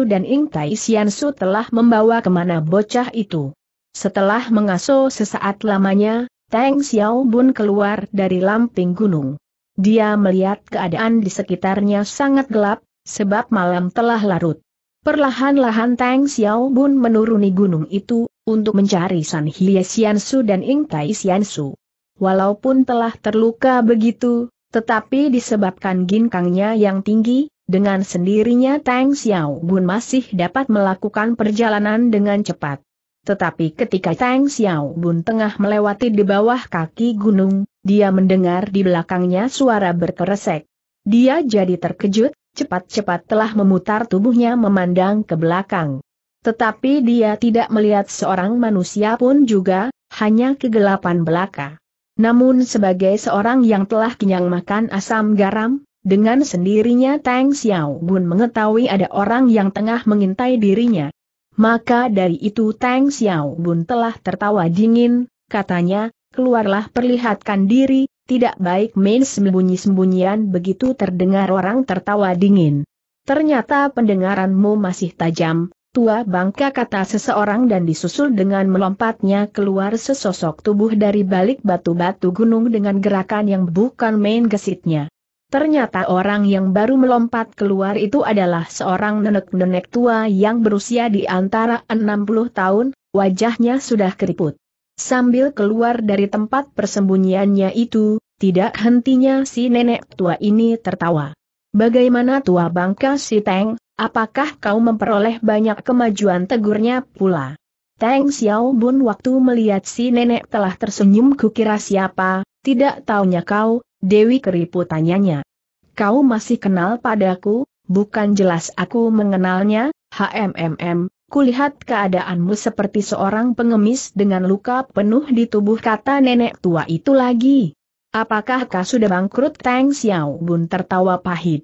dan Ing Tai Sian telah membawa kemana bocah itu. Setelah mengasuh sesaat lamanya, Tang Xiao Bun keluar dari lamping gunung. Dia melihat keadaan di sekitarnya sangat gelap, sebab malam telah larut. Perlahan-lahan Tang Xiao Bun menuruni gunung itu, untuk mencari San Hye Su dan Ing Tai Su. Walaupun telah terluka begitu, tetapi disebabkan ginkangnya yang tinggi, dengan sendirinya Tang Xiao Bun masih dapat melakukan perjalanan dengan cepat. Tetapi ketika Tang Xiao Bun tengah melewati di bawah kaki gunung, dia mendengar di belakangnya suara berkeresek. Dia jadi terkejut, cepat-cepat telah memutar tubuhnya memandang ke belakang. Tetapi dia tidak melihat seorang manusia pun juga, hanya kegelapan belaka. Namun sebagai seorang yang telah kenyang makan asam garam, dengan sendirinya Tang Xiao Bun mengetahui ada orang yang tengah mengintai dirinya. Maka dari itu Tang Xiao Bun telah tertawa dingin, katanya, keluarlah perlihatkan diri, tidak baik main sembunyi-sembunyian begitu terdengar orang tertawa dingin. Ternyata pendengaranmu masih tajam, tua bangka kata seseorang dan disusul dengan melompatnya keluar sesosok tubuh dari balik batu-batu gunung dengan gerakan yang bukan main gesitnya. Ternyata orang yang baru melompat keluar itu adalah seorang nenek-nenek tua yang berusia di antara 60 tahun, wajahnya sudah keriput. Sambil keluar dari tempat persembunyiannya itu, tidak hentinya si nenek tua ini tertawa. Bagaimana tua bangka si Teng, apakah kau memperoleh banyak kemajuan tegurnya pula? Teng Xiao Bun waktu melihat si nenek telah tersenyum kukira siapa, tidak taunya kau, Dewi Keripu tanyanya. Kau masih kenal padaku, bukan jelas aku mengenalnya, HMMM, kulihat keadaanmu seperti seorang pengemis dengan luka penuh di tubuh kata nenek tua itu lagi. Apakah kau sudah bangkrut Tang Xiao Bun tertawa pahit.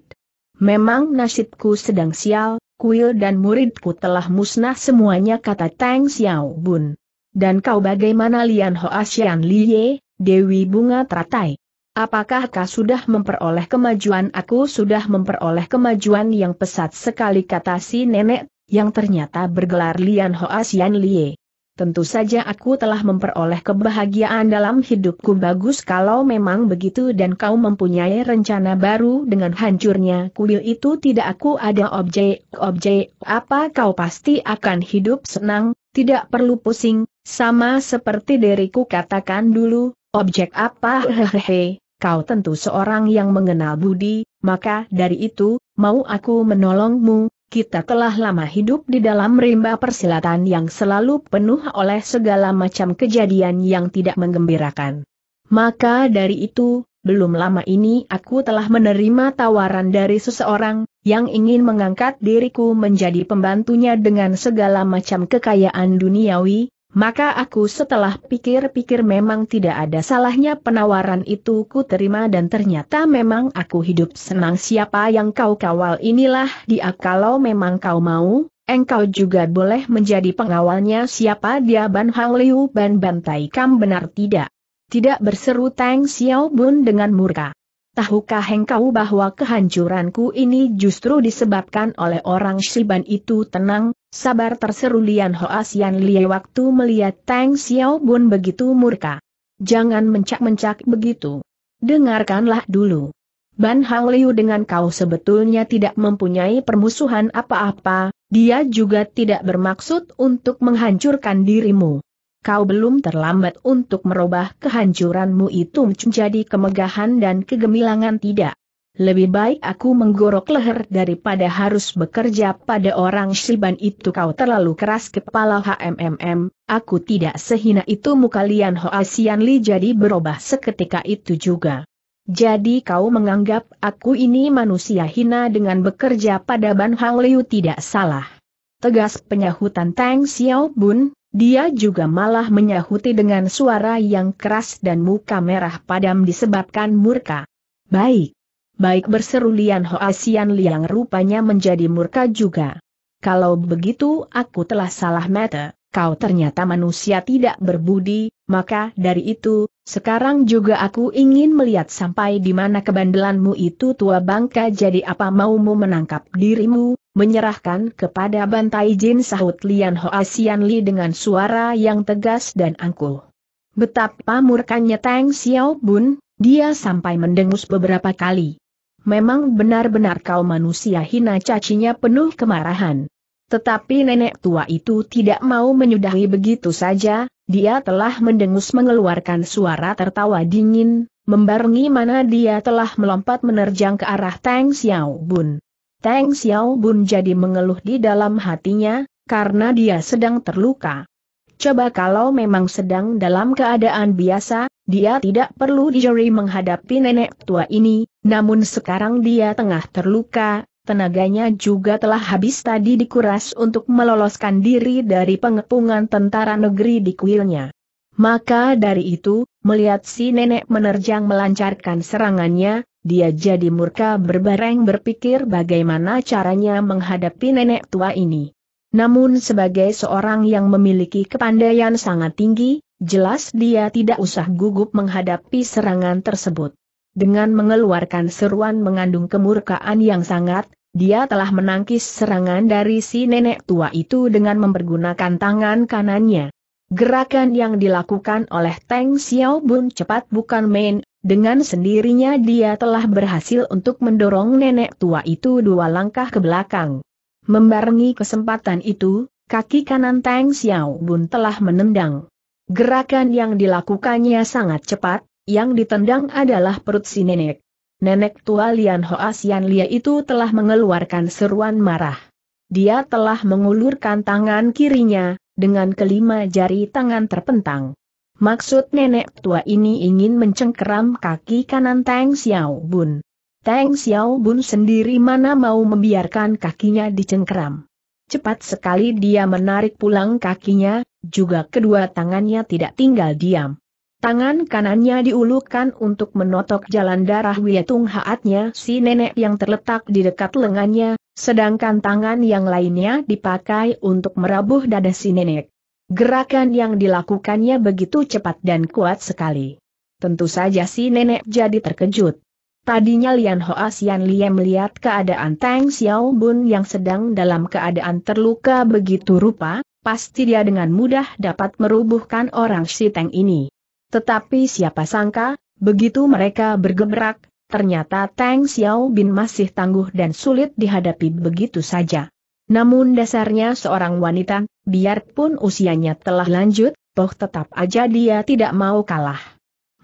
Memang nasibku sedang sial, kuil dan muridku telah musnah semuanya kata Tang Xiao Bun. Dan kau bagaimana Lian Hoa Xian Liye, Dewi Bunga Teratai? Apakah kau sudah memperoleh kemajuan? Aku sudah memperoleh kemajuan yang pesat sekali kata si nenek, yang ternyata bergelar Lian Hoasian Lie. Tentu saja aku telah memperoleh kebahagiaan dalam hidupku bagus kalau memang begitu dan kau mempunyai rencana baru dengan hancurnya kuil itu tidak aku ada objek-objek apa kau pasti akan hidup senang, tidak perlu pusing, sama seperti diriku katakan dulu, Objek apa hehehe, kau tentu seorang yang mengenal budi, maka dari itu, mau aku menolongmu, kita telah lama hidup di dalam rimba persilatan yang selalu penuh oleh segala macam kejadian yang tidak menggembirakan. Maka dari itu, belum lama ini aku telah menerima tawaran dari seseorang, yang ingin mengangkat diriku menjadi pembantunya dengan segala macam kekayaan duniawi, maka aku setelah pikir-pikir memang tidak ada salahnya penawaran itu ku terima dan ternyata memang aku hidup senang siapa yang kau kawal inilah dia kalau memang kau mau, engkau juga boleh menjadi pengawalnya siapa dia Ban Hang Liu Ban Bantai Kam benar tidak? Tidak berseru Tang Xiao Bun dengan murka. Tahukah engkau bahwa kehancuranku ini justru disebabkan oleh orang Shiban itu tenang, Sabar terseru Lian Hoasian Lie waktu melihat Tang Xiao Bun begitu murka. Jangan mencak-mencak begitu. Dengarkanlah dulu. Ban Hang Liu dengan kau sebetulnya tidak mempunyai permusuhan apa-apa, dia juga tidak bermaksud untuk menghancurkan dirimu. Kau belum terlambat untuk merubah kehancuranmu itu menjadi kemegahan dan kegemilangan tidak. Lebih baik aku menggorok leher daripada harus bekerja pada orang Shiban itu kau terlalu keras kepala HMMM, aku tidak sehina itu muka Lian Hoa Sian Li jadi berubah seketika itu juga. Jadi kau menganggap aku ini manusia hina dengan bekerja pada Ban Hang Liu tidak salah. Tegas penyahutan Tang Xiao Bun, dia juga malah menyahuti dengan suara yang keras dan muka merah padam disebabkan murka. Baik. Baik berseru Lian Hoasian Liang rupanya menjadi murka juga. Kalau begitu aku telah salah mata, kau ternyata manusia tidak berbudi, maka dari itu, sekarang juga aku ingin melihat sampai di mana kebandelanmu itu tua bangka jadi apa maumu menangkap dirimu, menyerahkan kepada bantai jin sahut Lian Hoasian Li dengan suara yang tegas dan angkuh. Betapa murkanya Tang Xiao Bun, dia sampai mendengus beberapa kali memang benar-benar kau manusia hina cacinya penuh kemarahan. Tetapi nenek tua itu tidak mau menyudahi begitu saja, dia telah mendengus mengeluarkan suara tertawa dingin, membarengi mana dia telah melompat menerjang ke arah Tang Xiao Bun. Tang Xiao Bun jadi mengeluh di dalam hatinya, karena dia sedang terluka. Coba kalau memang sedang dalam keadaan biasa, dia tidak perlu dijeri menghadapi nenek tua ini, namun sekarang dia tengah terluka, tenaganya juga telah habis tadi dikuras untuk meloloskan diri dari pengepungan tentara negeri di kuilnya. Maka dari itu, melihat si nenek menerjang melancarkan serangannya, dia jadi murka berbareng berpikir bagaimana caranya menghadapi nenek tua ini. Namun sebagai seorang yang memiliki kepandaian sangat tinggi, jelas dia tidak usah gugup menghadapi serangan tersebut. Dengan mengeluarkan seruan mengandung kemurkaan yang sangat, dia telah menangkis serangan dari si nenek tua itu dengan mempergunakan tangan kanannya. Gerakan yang dilakukan oleh Tang Xiao Xiaobun cepat bukan main, dengan sendirinya dia telah berhasil untuk mendorong nenek tua itu dua langkah ke belakang. Membarengi kesempatan itu, kaki kanan Tang Xiao Bun telah menendang. Gerakan yang dilakukannya sangat cepat, yang ditendang adalah perut si nenek. Nenek tua Lian Hoa Xian Lia itu telah mengeluarkan seruan marah. Dia telah mengulurkan tangan kirinya, dengan kelima jari tangan terpentang. Maksud nenek tua ini ingin mencengkeram kaki kanan Tang Xiao Bun. Teng Xiao Bun sendiri mana mau membiarkan kakinya dicengkeram. Cepat sekali dia menarik pulang kakinya, juga kedua tangannya tidak tinggal diam. Tangan kanannya diulurkan untuk menotok jalan darah wiatung haatnya si nenek yang terletak di dekat lengannya, sedangkan tangan yang lainnya dipakai untuk merabuh dada si nenek. Gerakan yang dilakukannya begitu cepat dan kuat sekali. Tentu saja si nenek jadi terkejut. Tadinya Lian Hoa Sian Lie melihat keadaan Tang Xiao Bun yang sedang dalam keadaan terluka begitu rupa, pasti dia dengan mudah dapat merubuhkan orang si Tang ini. Tetapi siapa sangka, begitu mereka bergebrak, ternyata Tang Xiao Bin masih tangguh dan sulit dihadapi begitu saja. Namun dasarnya seorang wanita, biarpun usianya telah lanjut, toh tetap aja dia tidak mau kalah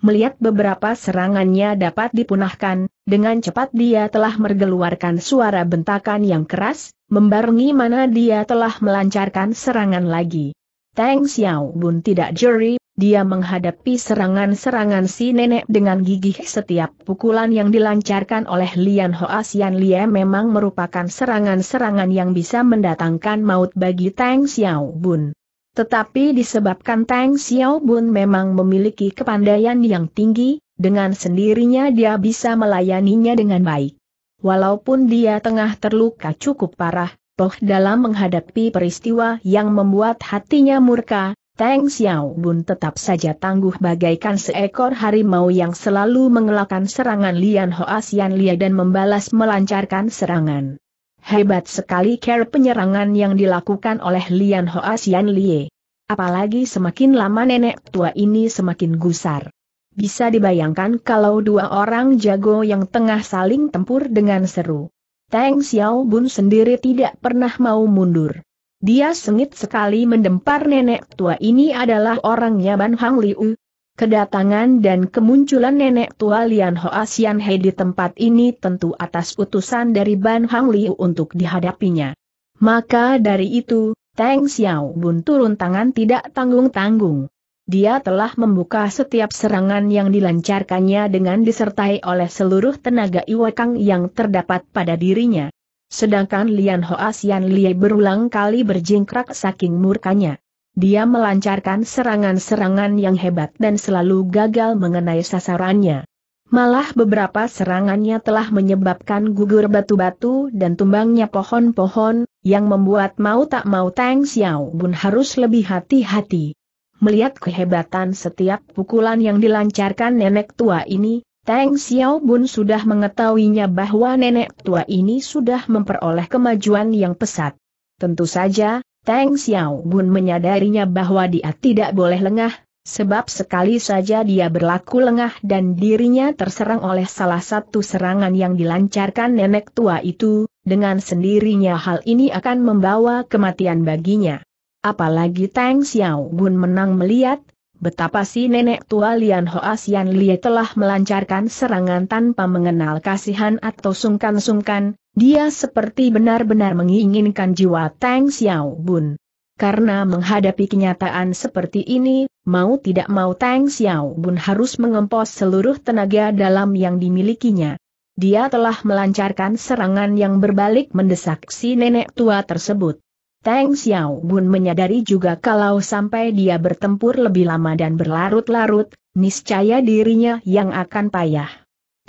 melihat beberapa serangannya dapat dipunahkan, dengan cepat dia telah mergeluarkan suara bentakan yang keras, membarengi mana dia telah melancarkan serangan lagi. Tang Xiao Bun tidak jeri, dia menghadapi serangan-serangan si nenek dengan gigih setiap pukulan yang dilancarkan oleh Lian Hoasian Lie memang merupakan serangan-serangan yang bisa mendatangkan maut bagi Tang Xiao Bun. Tetapi disebabkan Tang Xiao Bun memang memiliki kepandaian yang tinggi, dengan sendirinya dia bisa melayaninya dengan baik. Walaupun dia tengah terluka cukup parah, toh dalam menghadapi peristiwa yang membuat hatinya murka, Tang Xiao Bun tetap saja tangguh bagaikan seekor harimau yang selalu mengelakkan serangan Lian Xian Lia dan membalas melancarkan serangan. Hebat sekali care penyerangan yang dilakukan oleh Lian Hoa Xian Lie. Apalagi semakin lama nenek tua ini semakin gusar. Bisa dibayangkan kalau dua orang jago yang tengah saling tempur dengan seru. Teng Xiao Bun sendiri tidak pernah mau mundur. Dia sengit sekali mendempar nenek tua ini adalah orangnya Ban Hang Liu, Kedatangan dan kemunculan nenek tua Lian Hoa Xian He di tempat ini tentu atas utusan dari Ban Hang Liu untuk dihadapinya. Maka dari itu, Tang Xiao Bun turun tangan tidak tanggung-tanggung. Dia telah membuka setiap serangan yang dilancarkannya dengan disertai oleh seluruh tenaga iwa kang yang terdapat pada dirinya. Sedangkan Lian Hoa Xian Lie berulang kali berjingkrak saking murkanya dia melancarkan serangan-serangan yang hebat dan selalu gagal mengenai sasarannya. Malah beberapa serangannya telah menyebabkan gugur batu-batu dan tumbangnya pohon-pohon, yang membuat mau tak mau Tang Xiao Bun harus lebih hati-hati. Melihat kehebatan setiap pukulan yang dilancarkan nenek tua ini, Tang Xiao Bun sudah mengetahuinya bahwa nenek tua ini sudah memperoleh kemajuan yang pesat. Tentu saja, Tang Xiao Bun menyadarinya bahwa dia tidak boleh lengah, sebab sekali saja dia berlaku lengah dan dirinya terserang oleh salah satu serangan yang dilancarkan nenek tua itu, dengan sendirinya hal ini akan membawa kematian baginya. Apalagi Tang Xiao Bun menang melihat, Betapa si nenek tua Lian Hoasian Lie telah melancarkan serangan tanpa mengenal kasihan atau sungkan-sungkan, dia seperti benar-benar menginginkan jiwa Tang Xiao Bun. Karena menghadapi kenyataan seperti ini, mau tidak mau Tang Xiao Bun harus mengempos seluruh tenaga dalam yang dimilikinya. Dia telah melancarkan serangan yang berbalik mendesak si nenek tua tersebut. Tang Bun menyadari juga kalau sampai dia bertempur lebih lama dan berlarut-larut, niscaya dirinya yang akan payah.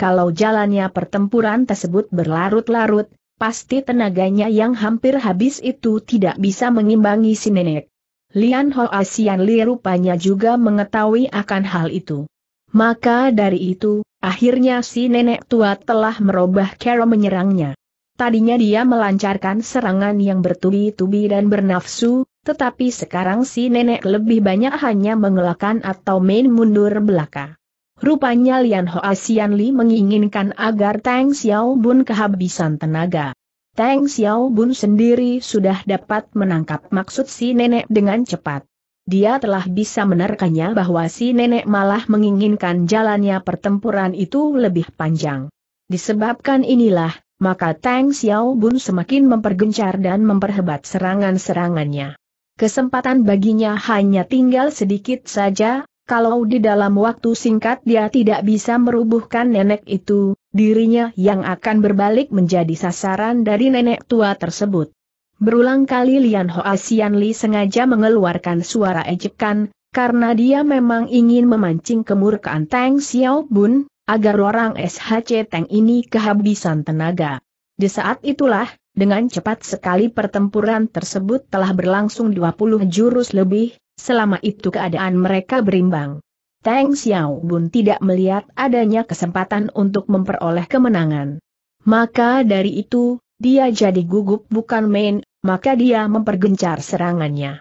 Kalau jalannya pertempuran tersebut berlarut-larut, pasti tenaganya yang hampir habis itu tidak bisa mengimbangi si nenek. Lian Ho Asian Li rupanya juga mengetahui akan hal itu. Maka dari itu, akhirnya si nenek tua telah merubah cara menyerangnya. Tadinya dia melancarkan serangan yang bertubi-tubi dan bernafsu, tetapi sekarang si nenek lebih banyak hanya mengelakkan atau main mundur belaka. Rupanya Lian Hoa Xian Li menginginkan agar Tang Xiao Bun kehabisan tenaga. Tang Xiao Bun sendiri sudah dapat menangkap maksud si nenek dengan cepat. Dia telah bisa menerkanya bahwa si nenek malah menginginkan jalannya pertempuran itu lebih panjang. Disebabkan inilah, maka Tang Xiao Bun semakin mempergencar dan memperhebat serangan-serangannya. Kesempatan baginya hanya tinggal sedikit saja, kalau di dalam waktu singkat dia tidak bisa merubuhkan nenek itu, dirinya yang akan berbalik menjadi sasaran dari nenek tua tersebut. Berulang kali Lian Hoa Xian Li sengaja mengeluarkan suara ejekan, karena dia memang ingin memancing kemurkaan Tang Xiao Bun agar orang SHC Teng ini kehabisan tenaga. Di saat itulah, dengan cepat sekali pertempuran tersebut telah berlangsung 20 jurus lebih, selama itu keadaan mereka berimbang. Teng Xiao Bun tidak melihat adanya kesempatan untuk memperoleh kemenangan. Maka dari itu, dia jadi gugup bukan main, maka dia mempergencar serangannya.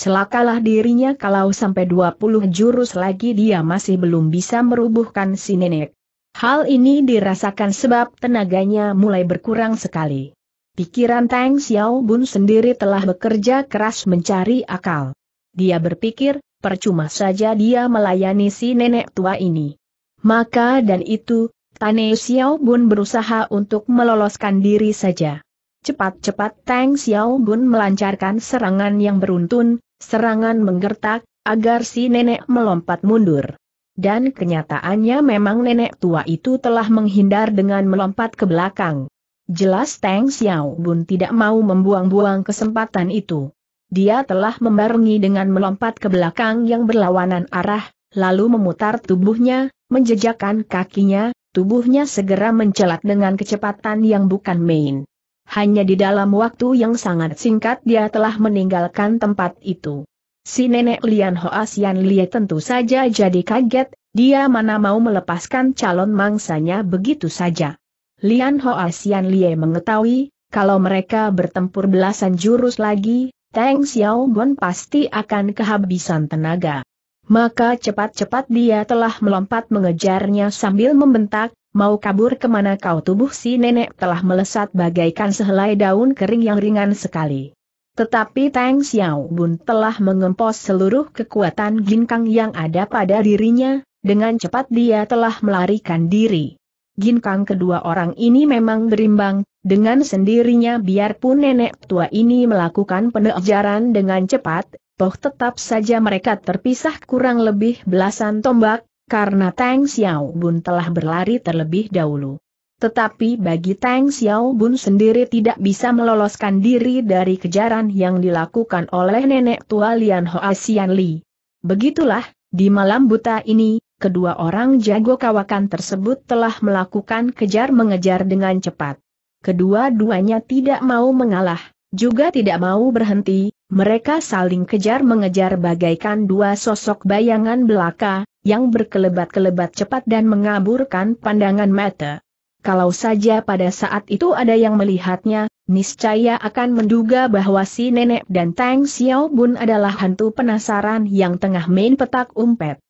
Celakalah dirinya kalau sampai 20 jurus lagi dia masih belum bisa merubuhkan si nenek. Hal ini dirasakan sebab tenaganya mulai berkurang sekali. Pikiran Tang Xiao Bun sendiri telah bekerja keras mencari akal. Dia berpikir, percuma saja dia melayani si nenek tua ini. Maka dan itu, Tane Xiao Bun berusaha untuk meloloskan diri saja. Cepat-cepat Tang Xiaobun melancarkan serangan yang beruntun, serangan menggertak, agar si nenek melompat mundur. Dan kenyataannya memang nenek tua itu telah menghindar dengan melompat ke belakang. Jelas Tang Xiaobun tidak mau membuang-buang kesempatan itu. Dia telah membarengi dengan melompat ke belakang yang berlawanan arah, lalu memutar tubuhnya, menjejakan kakinya, tubuhnya segera mencelat dengan kecepatan yang bukan main hanya di dalam waktu yang sangat singkat dia telah meninggalkan tempat itu. Si nenek Lian Hoasian Lie tentu saja jadi kaget, dia mana mau melepaskan calon mangsanya begitu saja. Lian Hoasian Lie mengetahui, kalau mereka bertempur belasan jurus lagi, Teng Xiaobon pasti akan kehabisan tenaga. Maka cepat-cepat dia telah melompat mengejarnya sambil membentak, Mau kabur kemana kau tubuh si nenek telah melesat bagaikan sehelai daun kering yang ringan sekali. Tetapi Tang Xiao Bun telah mengempos seluruh kekuatan ginkang yang ada pada dirinya, dengan cepat dia telah melarikan diri. Ginkang kedua orang ini memang berimbang, dengan sendirinya biarpun nenek tua ini melakukan penejaran dengan cepat, toh tetap saja mereka terpisah kurang lebih belasan tombak, karena Tang Xiao Bun telah berlari terlebih dahulu. Tetapi bagi Tang Xiao Bun sendiri tidak bisa meloloskan diri dari kejaran yang dilakukan oleh nenek tua Lian Hoa Xian Li. Begitulah, di malam buta ini, kedua orang jago kawakan tersebut telah melakukan kejar-mengejar dengan cepat. Kedua-duanya tidak mau mengalah, juga tidak mau berhenti, mereka saling kejar-mengejar bagaikan dua sosok bayangan belaka, yang berkelebat-kelebat cepat dan mengaburkan pandangan mata. Kalau saja pada saat itu ada yang melihatnya, niscaya akan menduga bahwa si nenek dan Tang Xiao Bun adalah hantu penasaran yang tengah main petak umpet.